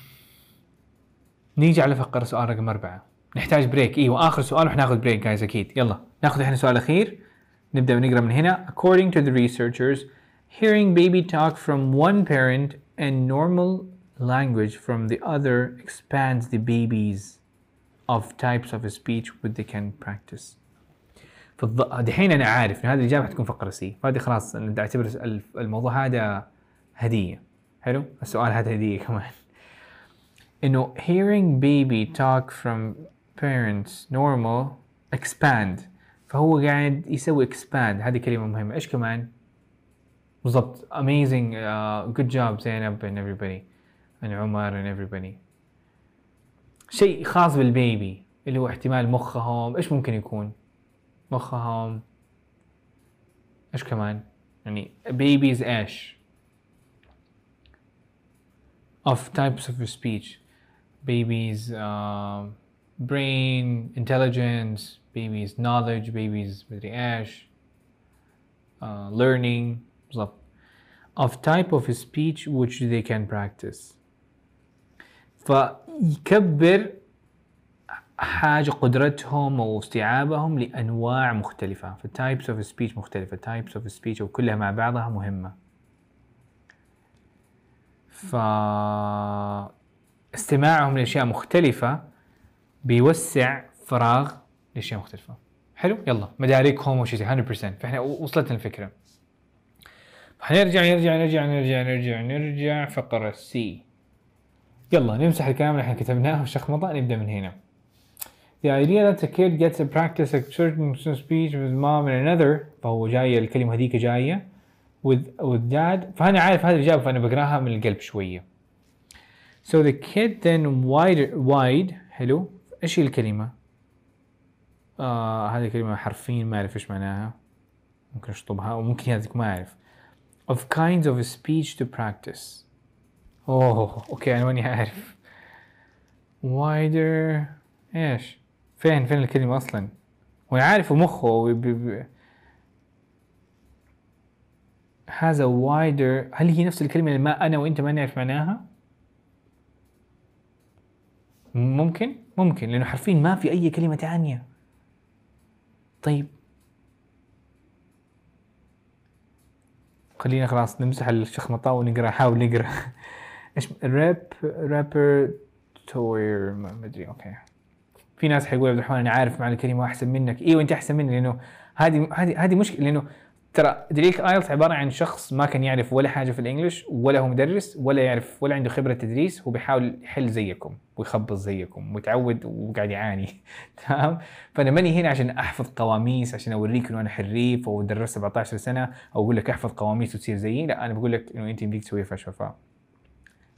Speaker 1: نيجي على فقرة سؤال رقم أربعة نحتاج بريك إيوه آخر سؤال وحناخذ بريك جايز أكيد يلا ناخذ إحنا سؤال أخير نبدأ ونقرأ من هنا According to the researchers, hearing baby talk from one parent and normal language from the other expands the babies of types of speech which they can practice. دحين انا عارف إن هذه الاجابه حتكون فقره سي، فهذه خلاص انا اعتبر الموضوع هذا هديه. حلو؟ السؤال هذا هديه كمان. انه hearing baby talk from parents normal expand فهو قاعد يسوي اكسباند هذه كلمه مهمه ايش كمان بالضبط amazing جود آه، good job زينب and everybody and عمر and everybody شيء خاص بالبيبي اللي هو احتمال مخهم ايش ممكن يكون مخهم ايش كمان يعني babies ايش of types of speech babies uh, آه، brain intelligence babies knowledge babies بالرئاش uh, learning بالضبط of type of speech which they can practice فيكبر حاجة قدرتهم واستيعابهم لأنواع مختلفة ف types of speech مختلفة types of speech وكلها مع بعضها مهمة فاستماعهم لأشياء مختلفة بيوسع فراغ لاشياء مختلفه حلو يلا مداركهم وشي 100% فاحنا وصلتنا الفكره حنرجع نرجع نرجع نرجع نرجع نرجع فقرة سي يلا نمسح الكلام اللي احنا كتبناه وشخمطة نبدأ من هنا The idea that a kid gets to practice a certain speech with mom and another فهو جاية الكلمة هذيك جاية with with dad فأنا عارف هذا الإجابة فأنا بقراها من القلب شوية So the kid then wide wide حلو ايش هي الكلمة؟ آه هذه كلمة حرفيا ما اعرف ايش معناها ممكن اشطبها وممكن هذيك ما اعرف of kinds of speech to practice اوه اوكي انا ماني عارف wider ايش فين فين الكلمة اصلا هو عارف مخه has هذا wider هل هي نفس الكلمة اللي ما انا وانت ما نعرف معناها؟ ممكن ممكن لأنه حرفيا ما في أي كلمة ثانيه طيب خلينا خلاص نمسح الشخمطة ونقرا نحاول نقرا (laughs) ايش راب رابر توير ما ادري اوكي في ناس حيقول عبد الرحمن انا عارف معنى الكلمه احسن منك ايوه انت احسن مني لانه هذه هذه هذه مشكله لانه ترى دريك ايلتس عباره عن شخص ما كان يعرف ولا حاجه في الانجليش ولا هو مدرس ولا يعرف ولا عنده خبره تدريس هو بيحاول يحل زيكم ويخبص زيكم ويتعود وقاعد يعاني (laughs) تمام فانا ماني هنا عشان احفظ قواميس عشان اوريك انه انا حريف او درست 17 سنه او اقول لك احفظ قواميس وتصير زيي لا انا بقول لك انه انت يمديك تسوي فشل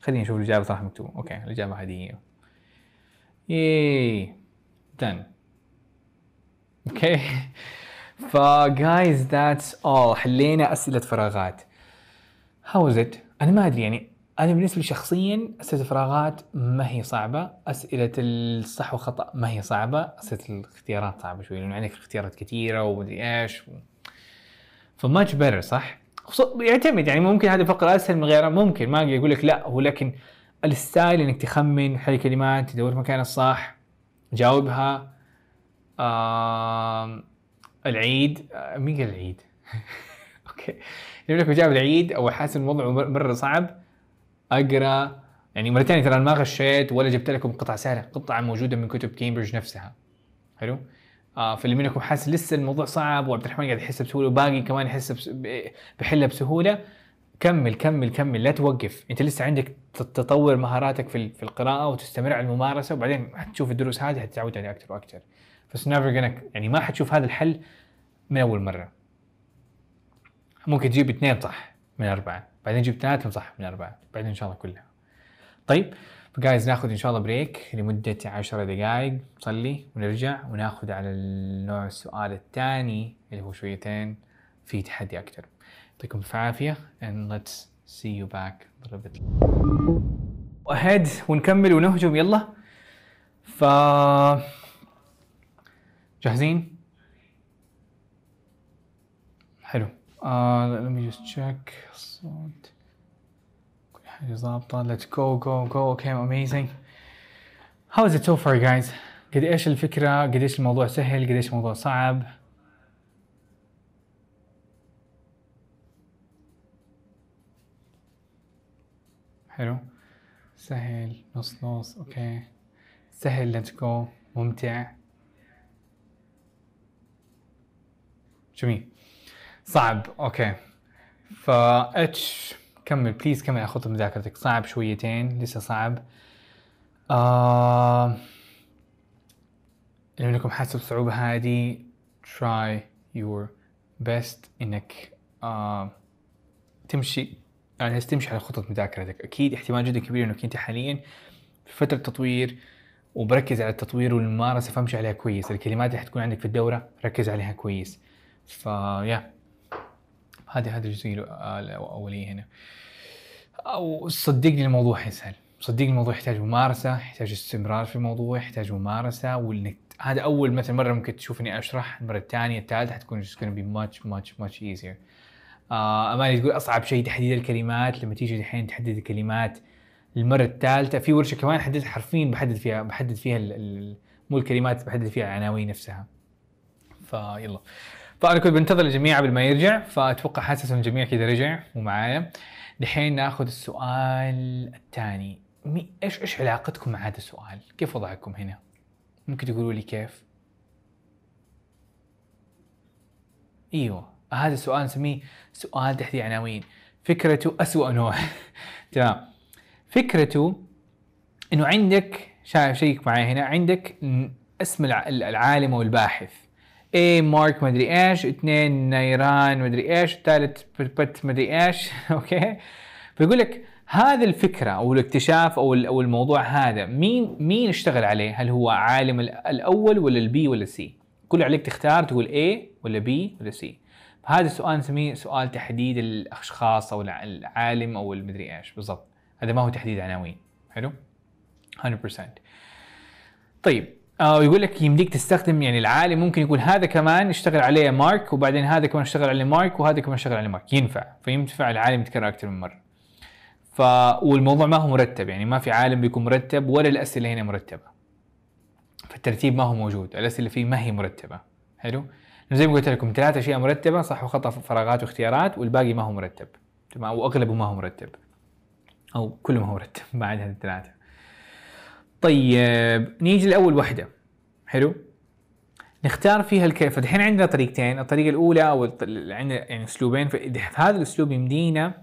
Speaker 1: خليني اشوف الاجابه صح مكتوبه اوكي الاجابه عاديه ياي دن (laughs) اوكي فجايز ذاتس اول حلينا اسئله فراغات هاو از ات انا ما ادري يعني انا بالنسبه لي شخصيا اسئله الفراغات ما هي صعبه اسئله الصح وخطا ما هي صعبه اسئله الاختيارات صعبه شوي لان عندك اختيارات كثيره ومدري ايش و... فماتش بيتر صح يعتمد يعني ممكن هذه الفقره اسهل من غيرها ممكن ما اقول لك لا هو لكن الستايل انك تخمن حل كلمات تدور في المكان الصح جاوبها آه العيد آه، مين قال العيد؟ (laughs) اوكي يقول لك جاب العيد او حاسس ان وضعه مره صعب اقرا يعني مره ثانيه ترى ما غشيت ولا جبت لكم قطع سهله قطعه موجوده من كتب كامبريدج نفسها حلو آه فاللي منكم حاسس لسه الموضوع صعب وعبد الرحمن قاعد يحس بسهوله وباقي كمان يحس بحلها بسهوله كمل كمل كمل لا توقف انت لسه عندك تطور مهاراتك في القراءه وتستمر على الممارسه وبعدين حتشوف الدروس هذه حتتعود عليها اكثر واكثر بس نيفر gonna يعني ما حتشوف هذا الحل من اول مره ممكن تجيب اثنين صح من اربعه بعدين تجيب ثلاثه صح من اربعه بعدين ان شاء الله كلها طيب فجايز ناخذ ان شاء الله بريك لمده 10 دقائق نصلي ونرجع وناخذ على النوع السؤال الثاني اللي هو شويتين في تحدي اكثر يعطيكم الف عافيه and let's see you back a little bit ahead ونكمل ونهجم يلا ف جاهزين؟ حلو آه let me just check الصوت كل حاجة ظابطة let's go go go okay amazing how is it so far guys؟ قد ايش الفكرة؟ قد ايش الموضوع سهل؟ قد ايش الموضوع صعب؟ حلو سهل نص نص اوكي سهل let's go ممتع جميل صعب اوكي ف اتش كمل بليز كمل على خطة مذاكرتك صعب شويتين لسه صعب آه... لو انكم حاسة بصعوبه هذه try your best انك آه... تمشي يعني تمشي على خطة مذاكرتك اكيد احتمال جدا كبير انك انت حاليا في فترة تطوير وبركز على التطوير والممارسة فامشي عليها كويس الكلمات اللي حتكون عندك في الدورة ركز عليها كويس فيا هذه هذه الجزئيه الاوليه هنا او صدقني الموضوع حيسهل صدقني الموضوع يحتاج ممارسه يحتاج استمرار في الموضوع يحتاج ممارسه وانك هذا اول مثلا مره ممكن تشوفني اشرح المره الثانيه الثالثه حتكون just gonna be much much much easier آه، اماني تقول اصعب شيء تحديد الكلمات لما تيجي الحين تحدد الكلمات المره الثالثه في ورشه كمان حددت حرفين بحدد فيها بحدد فيها مو الكلمات بحدد فيها العناوين نفسها فيلا فانا كنت بنتظر الجميع قبل ما يرجع فاتوقع حاسس ان الجميع كذا رجع ومعايا دحين ناخذ السؤال الثاني ايش ايش علاقتكم مع هذا السؤال؟ كيف وضعكم هنا؟ ممكن تقولوا لي كيف؟ ايوه هذا السؤال نسميه سؤال تحت عناوين فكرته أسوأ نوع (laughs) تمام فكرته انه عندك شايف شيك معي هنا عندك اسم العالم او الباحث اي مارك مدري ايش اثنين نيران مدري ايش الثالث بت مدري ايش (laughs) اوكي فيقول لك هذه الفكره او الاكتشاف او او الموضوع هذا مين مين اشتغل عليه هل هو عالم الاول ولا البي ولا السي كل عليك تختار تقول اي ولا بي ولا سي هذا السؤال نسميه سؤال تحديد الاشخاص او العالم او المدري ايش بالضبط هذا ما هو تحديد عناوين حلو 100% طيب آه يقول لك يمديك تستخدم يعني العالم ممكن يقول هذا كمان اشتغل عليه مارك وبعدين هذا كمان اشتغل عليه مارك وهذا كمان اشتغل عليه مارك ينفع فينفع العالم يتكرر اكثر من مره ف والموضوع ما هو مرتب يعني ما في عالم بيكون مرتب ولا الاسئله هنا مرتبه فالترتيب ما هو موجود الاسئله فيه ما هي مرتبه حلو زي ما قلت لكم ثلاثة اشياء مرتبه صح وخطا فراغات واختيارات والباقي ما هو مرتب تمام واغلبه ما هو مرتب او كله ما هو مرتب (laughs) بعد هذه الثلاثه طيب نيجي لاول وحده حلو نختار فيها الكيف فالحين عندنا طريقتين الطريقه الاولى او عندنا يعني اسلوبين فاذا هذا الاسلوب يمدينا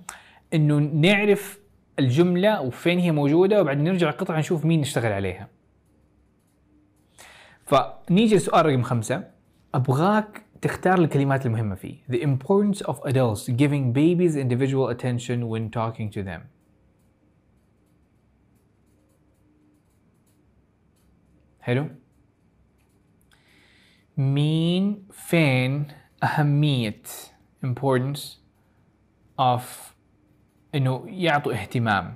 Speaker 1: انه نعرف الجمله وفين هي موجوده وبعدين نرجع القطعه نشوف مين نشتغل عليها فنيجي لسؤال رقم خمسة أبغاك تختار الكلمات المهمة فيه The importance of adults giving babies individual attention when talking to them حلو مين فين أهمية importance of إنه يعطوا اهتمام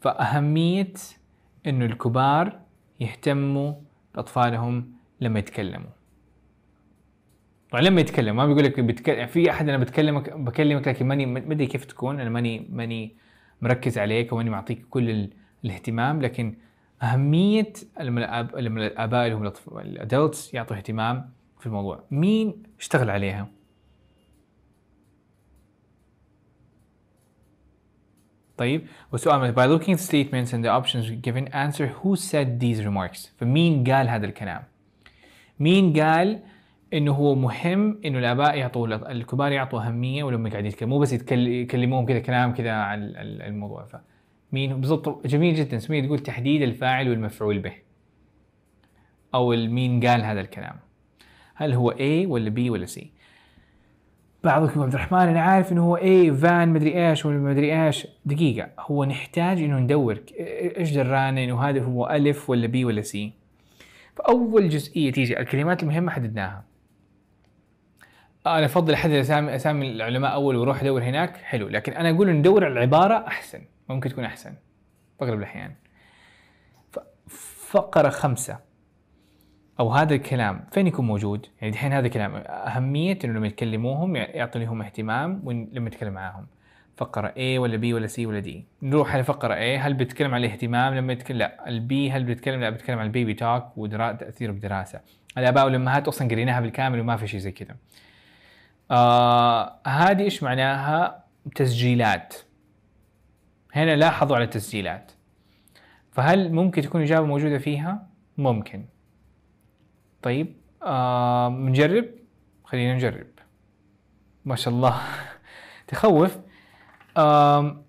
Speaker 1: فأهمية إنه الكبار يهتموا بأطفالهم لما يتكلموا طبعا لما يتكلم ما بيقول لك بتكلم في احد انا بتكلمك بكلمك لكن ماني ما ادري كيف تكون انا ماني ماني مركز عليك وماني معطيك كل الاهتمام لكن اهميه لما الاب الاباء اللي هم الادلتس يعطوا اهتمام في الموضوع مين اشتغل عليها طيب والسؤال by looking at the statements and the options given answer who said these remarks فمين قال هذا الكلام مين قال انه هو مهم انه الاباء يعطوا الكبار يعطوا اهميه ولما قاعدين يتكلموا مو بس يتكلموهم كذا كلام كذا عن الموضوع ف... مين بالضبط جميل جدا سمية تقول تحديد الفاعل والمفعول به أو مين قال هذا الكلام هل هو A ولا B ولا C بعضكم عبد الرحمن أنا عارف إنه هو A فان مدري إيش ولا مدري إيش دقيقة هو نحتاج إنه ندور إيش درانا إنه هذا هو ألف ولا B ولا C فأول جزئية تيجي الكلمات المهمة حددناها انا افضل احدد اسامي اسامي العلماء اول واروح ادور هناك حلو لكن انا اقول ندور على العباره احسن ممكن تكون احسن في اغلب الاحيان فقره خمسه او هذا الكلام فين يكون موجود؟ يعني الحين هذا الكلام اهميه انه لما يتكلموهم يعطي لهم اهتمام لما يتكلم معاهم. فقره A ولا B ولا C ولا D نروح على فقره A هل بتكلم على الاهتمام لما يتكلم لا البي هل بتكلم لا بتكلم على البيبي توك تاثيره بدراسة الآباء والأمهات أصلا قريناها بالكامل وما في شيء زي كذا آه هذه إيش معناها تسجيلات هنا لاحظوا على التسجيلات فهل ممكن تكون إجابة موجودة فيها؟ ممكن طيب آه نجرب خلينا نجرب ما شاء الله (laughs) تخوف آه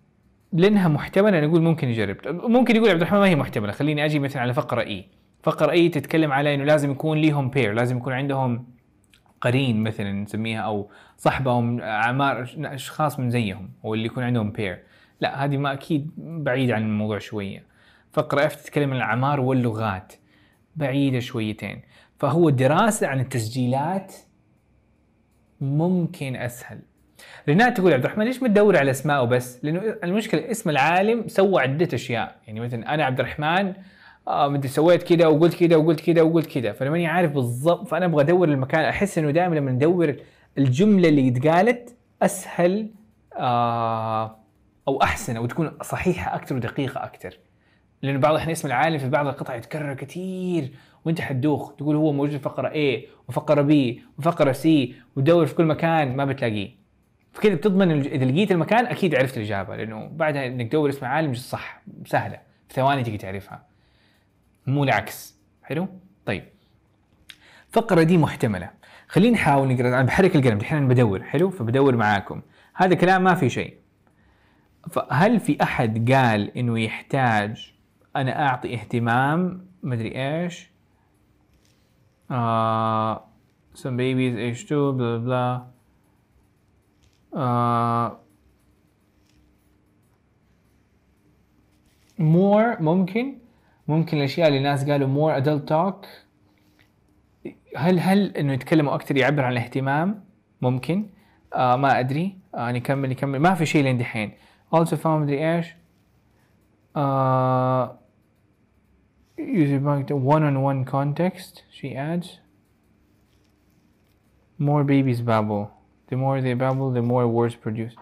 Speaker 1: لأنها محتملة نقول ممكن نجرب ممكن يقول عبد الرحمن ما هي محتملة خليني أجي مثلا على فقرة إي e. فقرة إي e تتكلم على إنه لازم يكون ليهم بير لازم يكون عندهم قرين مثلا نسميها أو صحبة أو أعمار أشخاص من زيهم أو اللي يكون عندهم بير لا هذه ما اكيد بعيد عن الموضوع شويه فقره اف تتكلم عن الاعمار واللغات بعيده شويتين فهو دراسه عن التسجيلات ممكن اسهل رينات تقول عبد الرحمن ليش ما تدور على اسماء وبس؟ لانه المشكله اسم العالم سوى عده اشياء، يعني مثلا انا عبد الرحمن آه مدري سويت كذا وقلت كذا وقلت كذا وقلت كذا، فانا ماني عارف بالضبط فانا ابغى ادور المكان احس انه دائما لما ندور الجمله اللي اتقالت اسهل آه او احسن او تكون صحيحه اكثر ودقيقه اكثر لانه بعض احنا اسم العالم في بعض القطع يتكرر كثير وانت حتدوخ تقول هو موجود في فقره A وفقره B وفقره C وتدور في كل مكان ما بتلاقيه فكذا بتضمن اذا لقيت المكان اكيد عرفت الاجابه لانه بعدها انك تدور اسم عالم صح سهله في ثواني تقدر تعرفها مو العكس حلو طيب فقره دي محتمله خلينا نحاول نقرا انا بحرك القلم الحين بدور حلو فبدور معاكم هذا كلام ما في شيء فهل في احد قال انه يحتاج انا اعطي اهتمام مدري ايش uh, some babies age 2 بلا بلا مور more ممكن ممكن الاشياء اللي الناس قالوا more adult talk هل هل انه يتكلموا اكثر يعبر عن الاهتمام ممكن آه ما ادري آه نكمل نكمل ما في شيء لين دحين Also found the ash uh, user back to one-on-one context, she adds. More babies babble. The more they babble, the more words produced.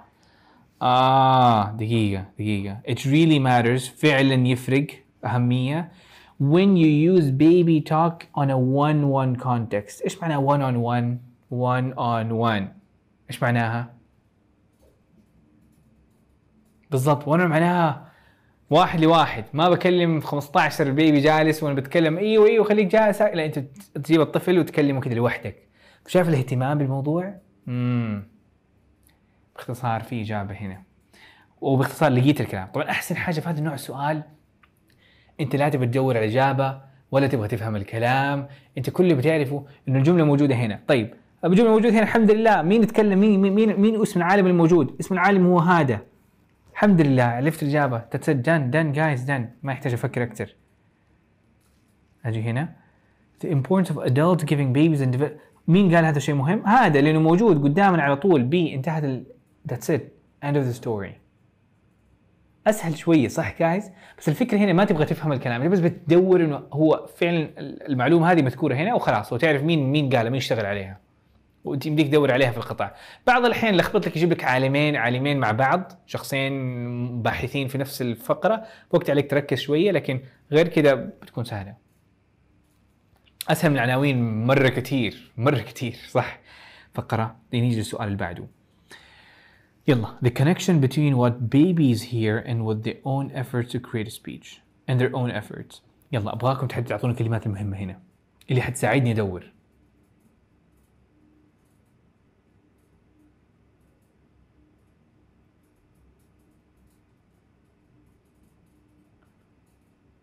Speaker 1: Ah, the giga, the giga. It really matters. فعلا يفرق أهمية. When you use baby talk on a one-one on context. إيش معنى one-on-one? One-on-one. إيش معناها؟ بالضبط وانا معناها واحد لواحد ما بكلم 15 بيبي جالس وانا بتكلم ايوه ايوه خليك جالس لا انت تجيب الطفل وتكلمه كذا لوحدك شايف الاهتمام بالموضوع؟ امم باختصار في اجابه هنا وباختصار لقيت الكلام طبعا احسن حاجه في هذا النوع السؤال انت لا تبغى تدور على اجابه ولا تبغى تفهم الكلام انت كل اللي بتعرفه انه الجمله موجوده هنا طيب الجمله موجوده هنا الحمد لله مين تكلم مين مين مين اسم العالم الموجود اسم العالم هو هذا الحمد لله عرفت الإجابة تتسد دان دان جايز دان ما يحتاج أفكر أكثر أجي هنا The importance of adults giving babies and مين قال هذا الشيء مهم؟ هذا لأنه موجود قدامنا على طول بي انتهت ال... That's it end of the story اسهل شويه صح جايز بس الفكره هنا ما تبغى تفهم الكلام بس بتدور انه هو فعلا المعلومه هذه مذكوره هنا وخلاص وتعرف مين مين قالها مين اشتغل عليها وتمديك تدور عليها في القطاع بعض الاحيان لخبط لك يجيب لك عالمين عالمين مع بعض شخصين باحثين في نفس الفقره وقت عليك تركز شويه لكن غير كذا بتكون سهله اسهل من العناوين مره كثير مره كثير صح فقره نيجي للسؤال اللي بعده يلا the connection between what babies hear and what their own efforts to create a speech and their own efforts يلا ابغاكم تعطوني الكلمات المهمه هنا اللي حتساعدني ادور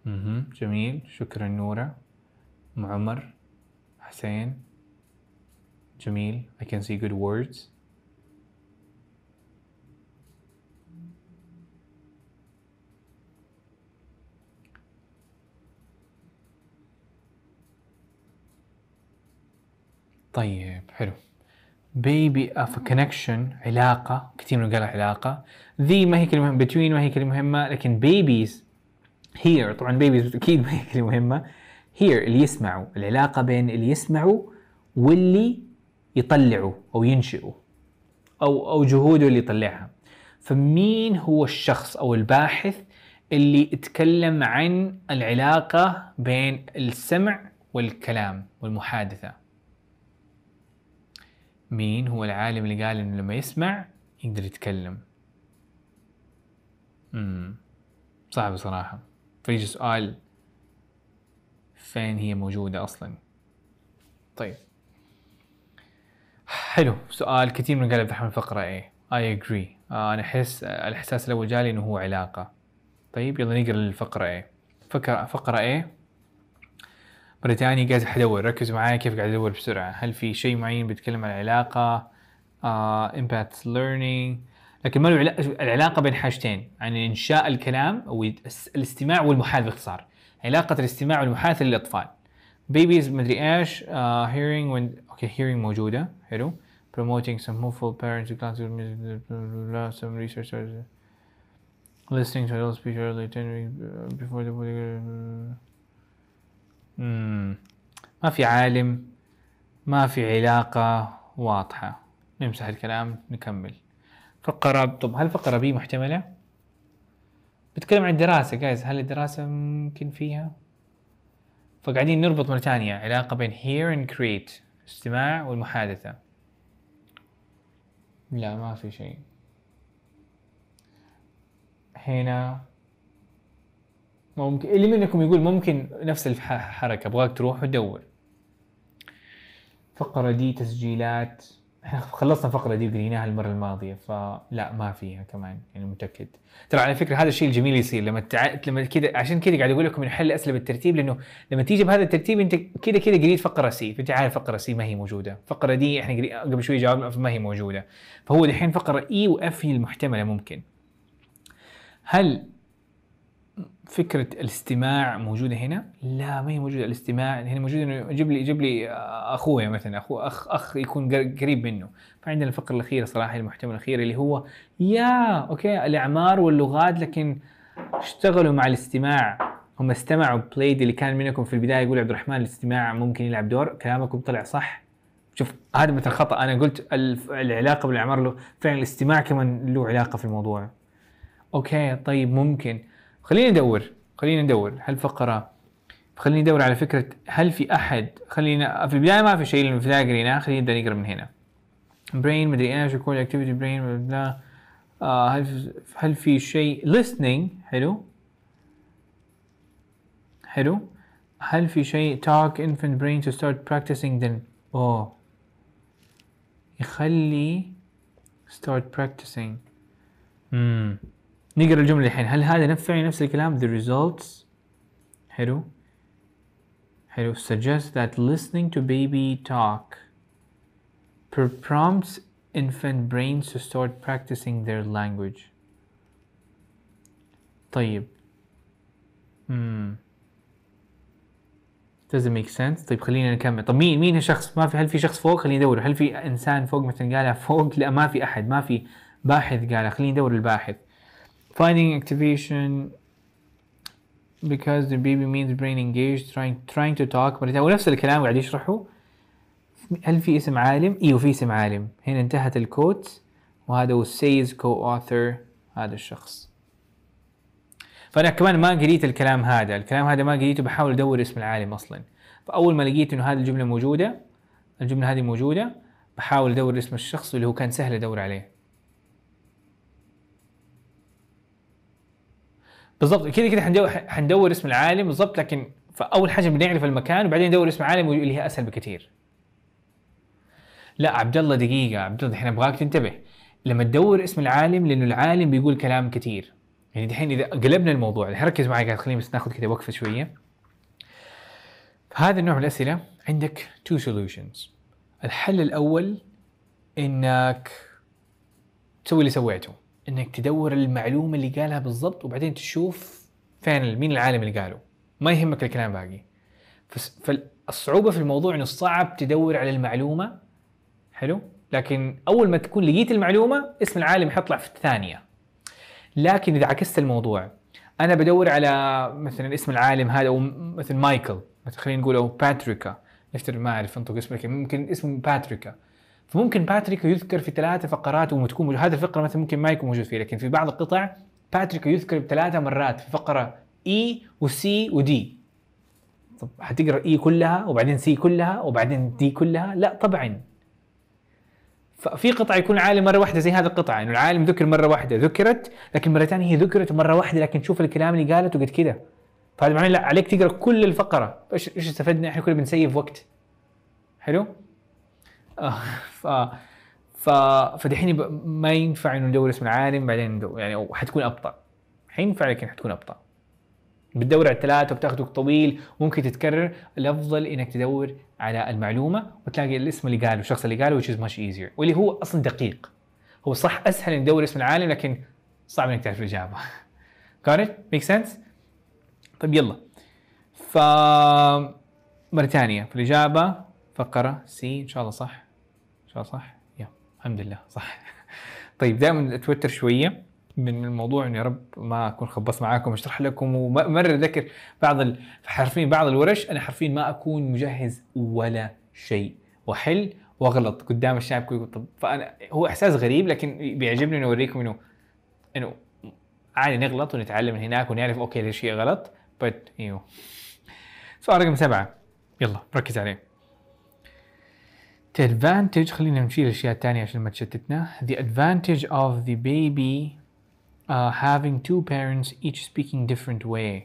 Speaker 1: اها جميل شكرا نورة معمر حسين جميل I can see good words طيب حلو بيبي اوف كونكشن علاقة كثير من قال علاقة ذي ما هي كلمة بتوين ما هي كلمة مهمة لكن babies هير طبعا بيبيز اكيد ما هي مهمه هير اللي يسمعوا العلاقه بين اللي يسمعوا واللي يطلعوا او ينشئوا او او جهوده اللي يطلعها فمين هو الشخص او الباحث اللي اتكلم عن العلاقه بين السمع والكلام والمحادثه مين هو العالم اللي قال انه لما يسمع يقدر يتكلم امم صعب صراحه فيجي سؤال فين هي موجودة أصلا طيب حلو سؤال كثير من قال عبد الرحمن الفقرة ايه I agree آه أنا أحس الإحساس الأول جالي إنه هو علاقة طيب يلا نقرا الفقرة ايه فكرة فقرة ايه ثانية قاعد أدور ركزوا معايا كيف قاعد أدور بسرعة هل في شيء معين بيتكلم عن العلاقة آه impact learning لكن ما له العلاقه بين حاجتين يعني انشاء الكلام او الاستماع والمحاذاه باختصار علاقه الاستماع والمحاذاه للاطفال babies مدري ايش هيرينج آه، hearing when اوكي هيرينج hearing موجوده حلو promoting some hopeful parents to consider some researchers listening to adult speech early uh, before the body hmm. ما في عالم ما في علاقة واضحة نمسح الكلام نكمل فقرة طب هل فقرة بي محتملة؟ بتكلم عن الدراسة جايز هل الدراسة ممكن فيها؟ فقاعدين نربط مرة ثانية علاقة بين hear and create استماع والمحادثة لا ما في شيء هنا ممكن اللي منكم يقول ممكن نفس الحركة ابغاك تروح وتدور فقرة دي تسجيلات احنا خلصنا الفقره دي وقريناها المره الماضيه فلا ما فيها كمان يعني متاكد ترى على فكره هذا الشيء الجميل يصير لما تع... لما كذا عشان كذا قاعد اقول لكم نحل الاسئله بالترتيب لانه لما تيجي بهذا الترتيب انت كذا كذا قريت فقره سي فانت عارف فقره سي ما هي موجوده فقره دي احنا قري... قبل شوي جاوبنا ما هي موجوده فهو الحين فقره اي e واف هي المحتمله ممكن هل فكره الاستماع موجوده هنا؟ لا ما هي موجوده الاستماع هنا يعني موجوده انه يجيب لي يجيب لي آه، اخويا مثلا اخو اخ اخ يكون قريب منه فعندنا الفقره الاخيره صراحه المحتوى الاخير اللي هو يا اوكي الاعمار واللغات لكن اشتغلوا مع الاستماع هم استمعوا بلايد اللي كان منكم في البدايه يقول عبد الرحمن الاستماع ممكن يلعب دور كلامكم طلع صح شوف هذا مثل خطا انا قلت العلاقه بالاعمار له فعلا الاستماع كمان له علاقه في الموضوع اوكي طيب ممكن خليني ندور خلينا ندور هالفقرة خليني ادور على فكرة هل في احد خلينا في البداية ما في شيء في البداية قريناه خلينا نقرا من هنا برين مدري ايش يكون اكتيفيتي برين آه، هل هل في شيء listening حلو حلو هل في شيء talk infant brain to start practicing then اوه يخلي start practicing امم نقرا الجمله الحين هل هذا نفس نفس الكلام the results حلو حلو suggest that listening to baby talk prompts infant brains to start practicing their language طيب امم it make sense طيب خلينا نكمل طيب مين مين الشخص ما في هل في شخص فوق خليني ندور هل في انسان فوق مثلا قالها فوق لا ما في احد ما في باحث قالها خليني ندور الباحث Finding activation because the baby means brain engaged trying trying to talk هو نفس الكلام قاعد يشرحه هل في اسم عالم؟ ايوه في اسم عالم هنا انتهت الكوت وهذا هو سيز كو اوثر هذا الشخص فانا كمان ما قريت الكلام هذا الكلام هذا ما قريته بحاول ادور اسم العالم اصلا فاول ما لقيت انه هذه الجمله موجوده الجمله هذه موجوده بحاول ادور اسم الشخص اللي هو كان سهل ادور عليه بالضبط كده كده حندور حندور اسم العالم بالضبط لكن فاول حاجه بنعرف المكان وبعدين ندور اسم عالم اللي هي اسهل بكثير لا عبد الله دقيقه عبد الله احنا ابغاك تنتبه لما تدور اسم العالم لانه العالم بيقول كلام كثير يعني دحين اذا قلبنا الموضوع يعني ركز معي خليني بس ناخذ كذا وقفه شويه هذا النوع من الاسئله عندك تو سولوشنز الحل الاول انك تسوي اللي سويته انك تدور المعلومه اللي قالها بالضبط وبعدين تشوف فين مين العالم اللي قاله ما يهمك الكلام باقي فالصعوبه في الموضوع انه صعب تدور على المعلومه حلو لكن اول ما تكون لقيت المعلومه اسم العالم حيطلع في الثانيه لكن اذا عكست الموضوع انا بدور على مثلا اسم العالم هذا او مثل مايكل مثلا خلينا نقول او باتريكا نفترض ما اعرف انطق اسمه لكن ممكن اسمه باتريكا فممكن باتريك يذكر في ثلاثة فقرات وتكون هذا الفقرة مثلا ممكن ما يكون موجود فيه لكن في بعض القطع باتريك يذكر بثلاثة مرات في فقرة اي e وسي ودي طب حتقرا اي e كلها وبعدين سي كلها وبعدين دي كلها لا طبعا ففي قطعة يكون العالم مرة واحدة زي هذه القطعة انه يعني العالم ذكر مرة واحدة ذكرت لكن مرة ثانية هي ذكرت مرة واحدة لكن شوف الكلام اللي قالته قد كده فهذا معناه لا عليك تقرا كل الفقرة ايش ايش استفدنا احنا كنا بنسيف وقت حلو (laughs) ف ف فدحين ما ينفع انه ندور اسم العالم بعدين ندور يعني او حتكون ابطا حينفع لكن حتكون ابطا بتدور على الثلاثة وبتاخذ وقت طويل ممكن تتكرر الافضل انك تدور على المعلومة وتلاقي الاسم اللي قاله الشخص اللي قاله which is much easier واللي هو اصلا دقيق هو صح اسهل انك تدور اسم العالم لكن صعب انك تعرف الاجابة (laughs) got it make sense طيب يلا ف مرة ثانية في الإجابة فقرة سي إن شاء الله صح شو صح؟ يا الحمد لله صح طيب دائما اتوتر شويه من الموضوع انه يا رب ما اكون خبصت معاكم اشرح لكم ومره ذكر بعض حرفين حرفيا بعض الورش انا حرفيا ما اكون مجهز ولا شيء واحل واغلط قدام الشعب كله طب فانا هو احساس غريب لكن بيعجبني انه اوريكم انه انه عادي نغلط ونتعلم من هناك ونعرف اوكي ليش هي غلط بت ايوه سؤال رقم سبعه يلا ركز عليه The advantage خلينا نمشي الأشياء تانية عشان ما تشتتنا the advantage of the baby uh, having two parents each speaking different way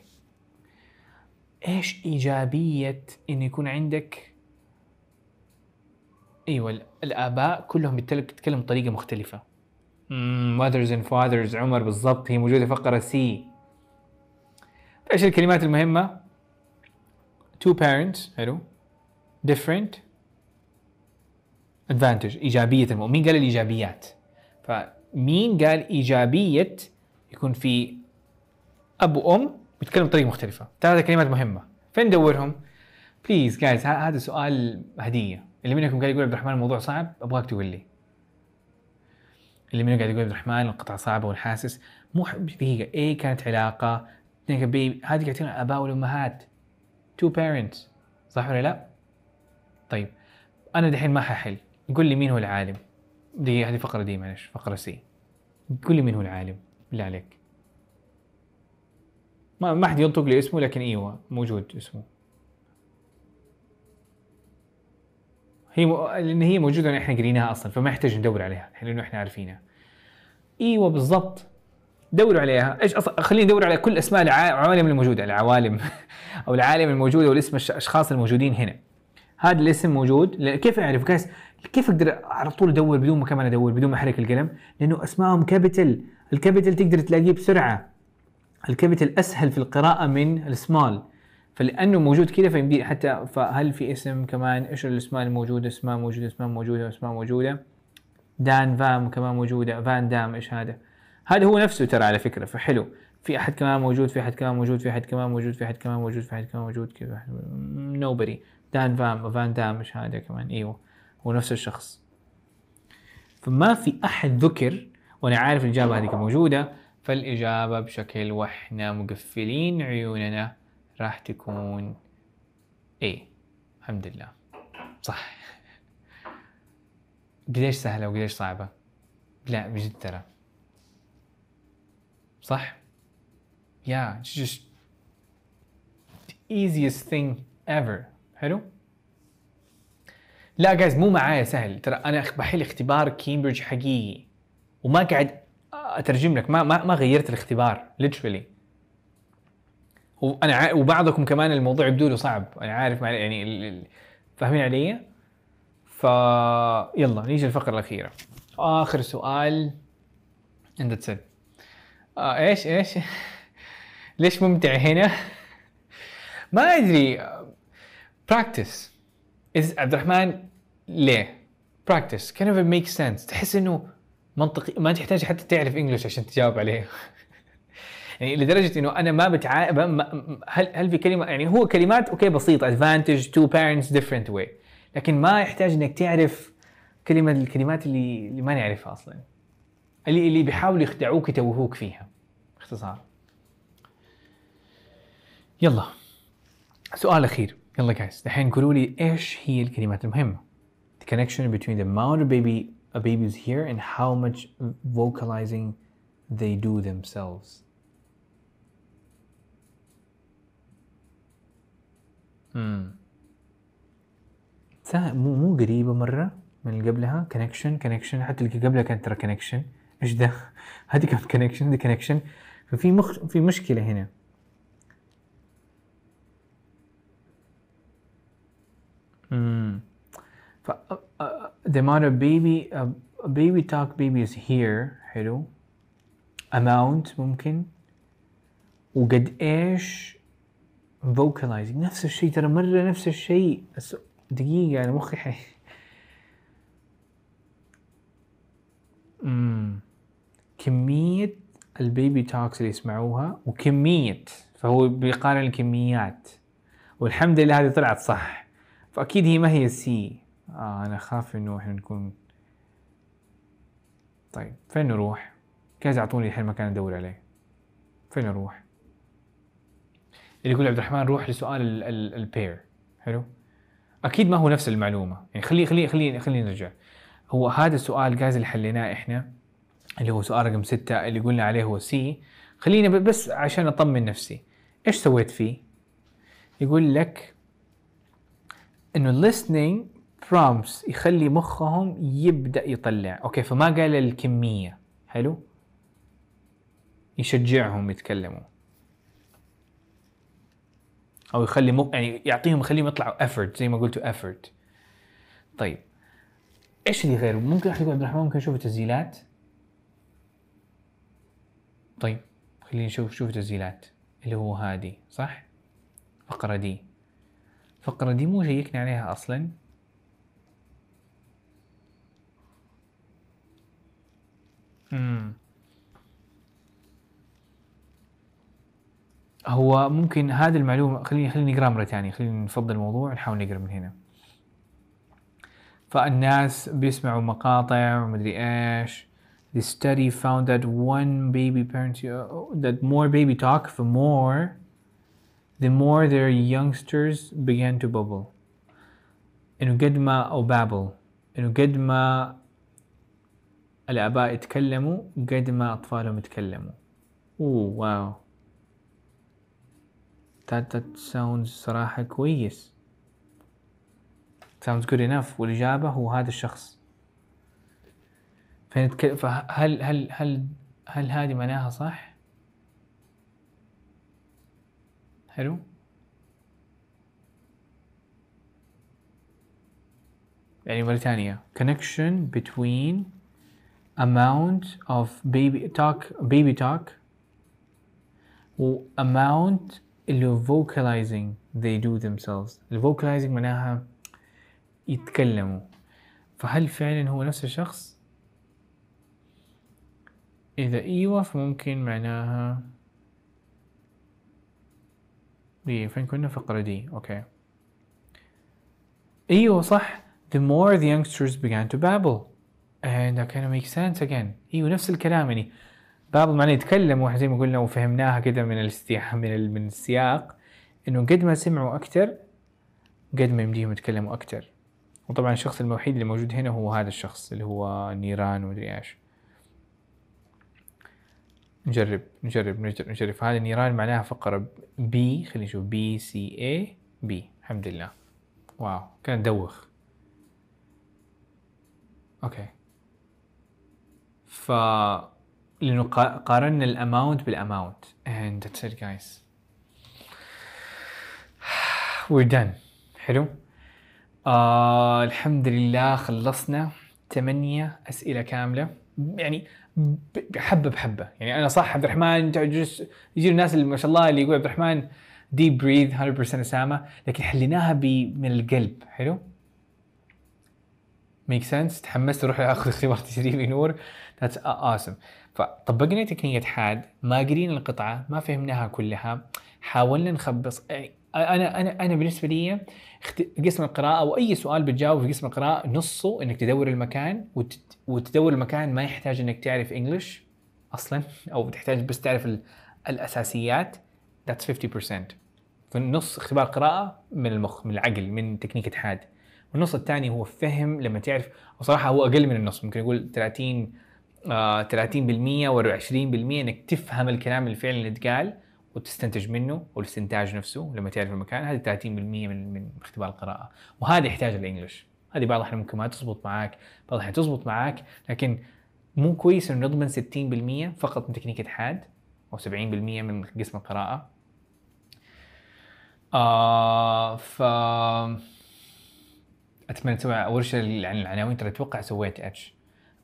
Speaker 1: ايش إيجابية إنه يكون عندك ايوه الآباء كلهم بيتكلموا بطريقة مختلفة mm, mothers and fathers عمر بالضبط هي موجودة في فقرة سي ايش الكلمات المهمة two parents حلو different ادفانتج ايجابيه المؤمن مين قال الايجابيات فمين قال ايجابيه يكون في اب وام بيتكلموا بطريقه مختلفه ثلاثه كلمات مهمه فين ندورهم بليز جايز هذا سؤال هديه اللي منكم قاعد يقول عبد الرحمن الموضوع صعب ابغاك تقول لي اللي منكم قاعد يقول عبد الرحمن القطعه صعبه والحاسس مو دقيقه اي كانت علاقه اثنين بي هذه قاعد عن الاباء والامهات تو بيرنتس صح ولا لا؟ طيب انا دحين ما ححل قل لي مين هو العالم دي هذه فقرة دي معلش فقرة سي قل لي مين هو العالم بالله عليك ما ما حد ينطق لي اسمه لكن ايوه موجود اسمه هي م... لان هي موجوده احنا قريناها اصلا فما يحتاج ندور عليها لانه احنا عارفينها ايوه بالضبط دوروا عليها ايش أص... خلينا ندور على كل اسماء العوالم الموجوده العوالم (laughs) او العالم الموجوده والاسم الاشخاص الموجودين هنا هذا الاسم موجود كيف اعرف جايز كيف اقدر على طول ادور بدون ما كمان ادور بدون ما احرك القلم لانه اسمائهم كابيتال الكابيتال تقدر تلاقيه بسرعه الكابيتال اسهل في القراءه من السمال فلانه موجود كذا فيمدي حتى فهل في اسم كمان ايش الاسماء الموجوده اسماء موجوده اسماء موجوده اسماء موجوده دان فام كمان موجوده فان دام ايش هذا هذا هو نفسه ترى على فكره فحلو في احد كمان موجود في احد كمان موجود في احد كمان موجود في احد كمان موجود في احد كمان موجود كذا نوبري فان فام فان دام مش هذا كمان ايوه هو نفس الشخص فما في احد ذكر وانا عارف الاجابه هذيك موجوده فالاجابه بشكل واحنا مقفلين عيوننا راح تكون ايه الحمد لله صح قديش سهلة وقديش صعبة لا بجد ترى صح yeah just the easiest thing ever حلو لا جايز مو معايا سهل ترى انا بحل اختبار كامبريدج حقيقي وما قاعد اترجم لك ما ما, ما غيرت الاختبار ليتشرلي وانا ع... وبعضكم كمان الموضوع يبدو له صعب انا عارف يعني ال... فاهمين علي؟ ف يلا نيجي الفقرة الاخيره اخر سؤال and that's it آه ايش ايش (laughs) ليش ممتع هنا (laughs) ما ادري براكتس إذ عبد الرحمن ليه؟ براكتس كان اوف ميك سنس تحس انه منطقي ما تحتاج حتى تعرف انجلش عشان تجاوب عليه (laughs) يعني لدرجه انه انا ما بتع هل هل في كلمه يعني هو كلمات اوكي بسيطه advantage تو parents different way لكن ما يحتاج انك تعرف كلمه الكلمات اللي اللي ما نعرفها اصلا اللي اللي بيحاولوا يخدعوك يتوهوك فيها باختصار يلا سؤال اخير يلا جايز دحين قولوا لي ايش هي الكلمات المهمة the connection between the amount of baby a baby is here and how much vocalizing they do themselves امم مو مو قريبة مرة من اللي قبلها connection connection حتى اللي قبلها كانت ترى connection ايش ده؟ هذه كانت connection the connection ففي مخ في مشكلة هنا they might a baby a, baby talk baby is here حلو amount ممكن وقد ايش vocalizing نفس الشيء ترى مرة نفس الشيء بس دقيقة أنا مخي حي مم. كمية البيبي توكس اللي يسمعوها وكمية فهو بيقارن الكميات والحمد لله هذه طلعت صح فأكيد هي ما هي السي آه أنا خاف إنه إحنا نكون طيب فين نروح؟ كذا اعطوني الحين مكان أدور عليه؟ فين أروح؟ اللي يقول عبد الرحمن روح لسؤال البير حلو؟ أكيد ما هو نفس المعلومة يعني خلي خلي خلي خلينا نرجع هو هذا السؤال جايز اللي حليناه إحنا اللي هو سؤال رقم ستة اللي قلنا عليه هو سي خلينا بس عشان أطمن نفسي إيش سويت فيه؟ يقول لك إنه listening برومبس يخلي مخهم يبدا يطلع اوكي فما قال الكميه حلو يشجعهم يتكلموا او يخلي مخ يعني يعطيهم يخليهم يطلعوا افورت زي ما قلتوا افورت طيب ايش اللي غيره ممكن احد عبد الرحمن ممكن اشوف تسجيلات طيب خلينا نشوف شوف تسجيلات اللي هو هذه صح فقرة دي فقرة دي مو شيكنا عليها اصلا هو ممكن هذه المعلومة خليني خليني نقرا مرة ثانية، خليني نفضّي الموضوع نحاول نقرا من هنا. فالناس بيسمعوا مقاطع ومدري إيش. The study found that one baby parents that more baby talk the more the more their youngsters began to bubble. إنه قد ما أو بابل إنه قد ما الآباء يتكلموا قد ما أطفالهم يتكلموا أوه واو that, that sounds صراحة كويس sounds good enough والإجابة هو هذا الشخص فهل هل هل هل هل هذه معناها صح؟ حلو؟ يعني مرة ثانية connection between amount of baby talk baby talk و amount اللي vocalizing they do themselves ال vocalizing معناها يتكلموا فهل فعلا هو نفس الشخص؟ إذا إيوة فممكن معناها دي فين كنا فقرة دي أوكي أيوة صح The more the youngsters began to babble and that kind of makes sense again ايوه نفس الكلام يعني بعض المعاني يتكلم واحد زي ما قلنا وفهمناها كده من من من السياق انه قد ما سمعوا اكثر قد ما يمديهم يتكلموا اكثر وطبعا الشخص الوحيد اللي موجود هنا هو هذا الشخص اللي هو نيران ومدري ايش نجرب نجرب نجرب نجرب هذا نيران معناها فقرة بي خلينا نشوف بي سي اي بي الحمد لله واو كان دوخ اوكي ف لانه قارنا الاماونت بالاماونت and that's it guys we're done حلو آه الحمد لله خلصنا ثمانية أسئلة كاملة يعني حبة بحبة يعني أنا صح عبد الرحمن يجي الناس اللي ما شاء الله اللي يقول عبد الرحمن ديب بريذ 100% أسامة لكن حليناها من القلب حلو ميك سنس تحمست اروح اخذ اختبار تجريبي نور ذاتس اوسم فطبقنا تقنيه حاد ما قرينا القطعه ما فهمناها كلها حاولنا نخبص يعني انا انا انا بالنسبه لي قسم القراءه او اي سؤال بتجاوب في قسم القراءه نصه انك تدور المكان وتدور المكان ما يحتاج انك تعرف انجلش اصلا او بتحتاج بس تعرف الاساسيات ذاتس 50% فالنص اختبار قراءة من المخ من العقل من تكنيك حاد والنص الثاني هو فهم لما تعرف وصراحة هو أقل من النص ممكن يقول 30 30% آه، و20% انك تفهم الكلام الفعلي اللي اتقال وتستنتج منه والاستنتاج نفسه لما تعرف المكان هذه 30% من من اختبار القراءه وهذا يحتاج الانجلش هذه بعض الاحيان ممكن ما تزبط معاك بعض الاحيان تزبط معاك لكن مو كويس انه نضمن 60% فقط من تكنيك اتحاد او 70% من قسم القراءه آه ف اتمنى تسوي ورشه عن العناوين ترى اتوقع سويت اتش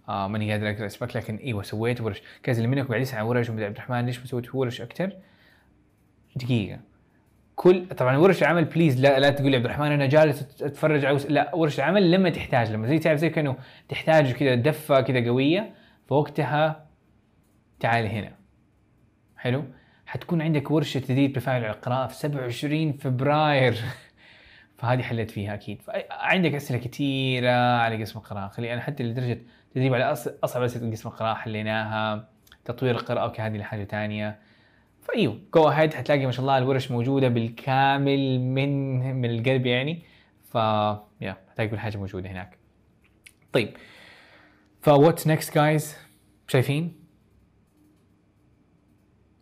Speaker 1: آه ماني قادر اقرا سباق لكن ايوه سويت ورش كذا اللي منك بعد يسعى ورش ومدري عبد الرحمن ليش ما سويت ورش اكثر دقيقه كل طبعا ورش العمل بليز لا لا تقول لي عبد الرحمن انا جالس اتفرج على لا ورش العمل لما تحتاج لما زي تعرف زي كانه تحتاج كذا دفه كذا قويه فوقتها تعال هنا حلو حتكون عندك ورشه تدريب تفاعل على القراءه في 27 فبراير (laughs) فهذه حلت فيها اكيد عندك اسئله كثيره على قسم القراءه خلي انا حتى لدرجه تدريب على اصعب اسئله قسم القراءه حليناها تطوير القراءه اوكي هذه لحاجه ثانيه فايوه جو اهيد حتلاقي ما شاء الله الورش موجوده بالكامل من من القلب يعني ف يا حتلاقي كل حاجه موجوده هناك طيب فوات نكست جايز شايفين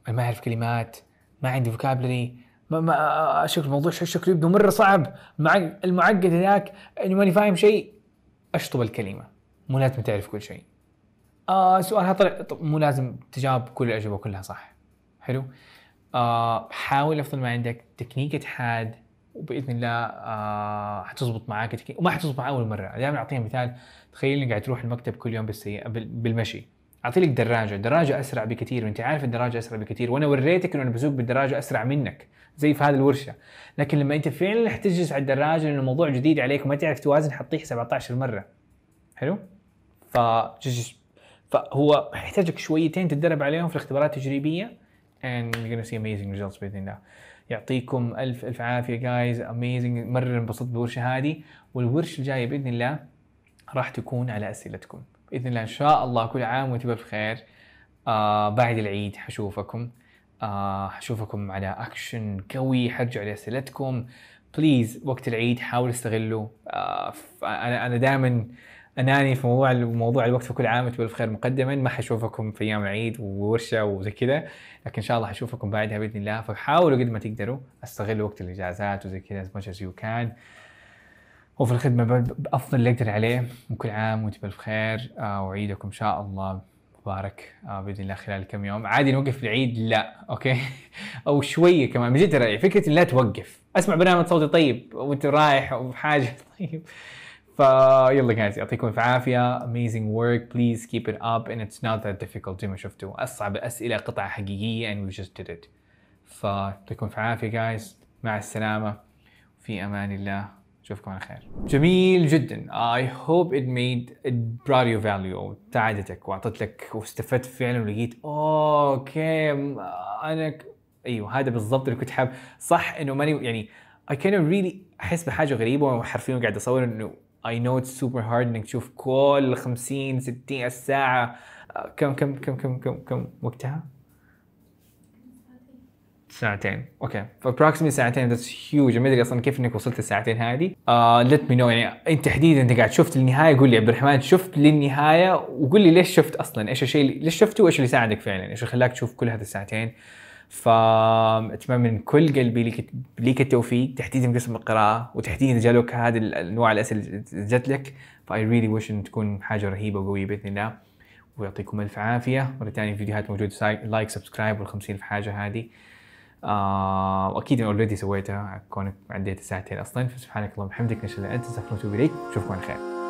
Speaker 1: ما اعرف كلمات ما عندي فوكابلري ما ما شكل الموضوع شكله يبدو مره صعب مع المعقد هناك اني ماني فاهم شيء اشطب الكلمه مو لازم تعرف كل شيء آه سؤال طلع مو لازم تجاوب كل الاجوبه كلها صح حلو آه حاول افضل ما عندك تكنيك حاد وباذن الله آه حتزبط معاك تكنيك وما حتزبط معك اول مره دائما اعطيها مثال تخيل انك قاعد تروح المكتب كل يوم بالسي... بالمشي اعطي لك دراجه دراجه اسرع بكثير وانت عارف الدراجه اسرع بكثير وانا وريتك انه انا بسوق بالدراجه اسرع منك زي في هذه الورشه لكن لما انت فعلا حتجلس على الدراجه لانه الموضوع جديد عليك وما تعرف توازن حتطيح 17 مره حلو ف فهو يحتاجك شويتين تتدرب عليهم في الاختبارات التجريبيه and you're gonna see amazing results باذن الله يعطيكم الف الف عافيه جايز amazing مره انبسطت بالورشه هذه والورشه الجايه باذن الله راح تكون على اسئلتكم باذن الله ان شاء الله كل عام وانتم بخير آه بعد العيد حشوفكم آه حشوفكم على اكشن قوي حرجع لاسئلتكم بليز وقت العيد حاول استغله آه انا انا دائما اناني في موضوع موضوع الوقت فكل عام وانتم بخير مقدما ما حشوفكم في ايام العيد وورشه وزي كذا لكن ان شاء الله حشوفكم بعدها باذن الله فحاولوا قد ما تقدروا استغلوا وقت الاجازات وزي كذا as much as you can وفي الخدمه بافضل اللي اقدر عليه وكل عام وانتم بخير آه، وعيدكم ان شاء الله مبارك آه، باذن الله خلال كم يوم عادي نوقف العيد لا اوكي (laughs) او شويه كمان جد فكره لا توقف اسمع برنامج صوتي طيب وانت رايح وحاجه (laughs) طيب فيلا جايز يعطيكم الف عافيه اميزنج ورك بليز كيب ات اب ان اتس نوت ذات ديفيكولت زي ما شفتوا اصعب الاسئله قطعه حقيقيه اند وي جاست ديد ات فيعطيكم الف عافيه جايز مع السلامه في امان الله اشوفكم على خير جميل جدا I hope it made it brought يو value أو ساعدتك واعطت لك واستفدت فعلا ولقيت اوكي انا ايوه هذا بالضبط اللي كنت حاب صح انه ماني يعني I kind of really احس بحاجه غريبه وحرفيا قاعد اصور انه اي نو اتس سوبر هارد انك تشوف كل 50 60 الساعه آه، كم كم كم كم كم كم وقتها؟ ساعتين اوكي فابروكسمي ساعتين ذاتس هيوج ما ادري اصلا كيف انك وصلت الساعتين هذه ليت مي نو يعني انت تحديدا انت قاعد شفت للنهايه قول لي عبد الرحمن شفت للنهايه وقول لي ليش شفت اصلا ايش الشيء ليش شفته وايش اللي ساعدك فعلا ايش اللي خلاك تشوف كل هذه الساعتين فاتمنى من كل قلبي ليك التوفيق تحديدا قسم القراءه وتحديدا جالوك هذه الانواع الاسئله جت لك فاي ريلي ويش ان تكون حاجه رهيبه وقويه باذن الله ويعطيكم الف عافيه مره ثانيه الفيديوهات موجوده لايك سبسكرايب وال50 حاجه هذه آه واكيد انا اوريدي سويتها كونك عديت ساعتين اصلا فسبحانك اللهم وبحمدك نشهد ان انت نستغفرك ونتوب اليك اشوفكم على خير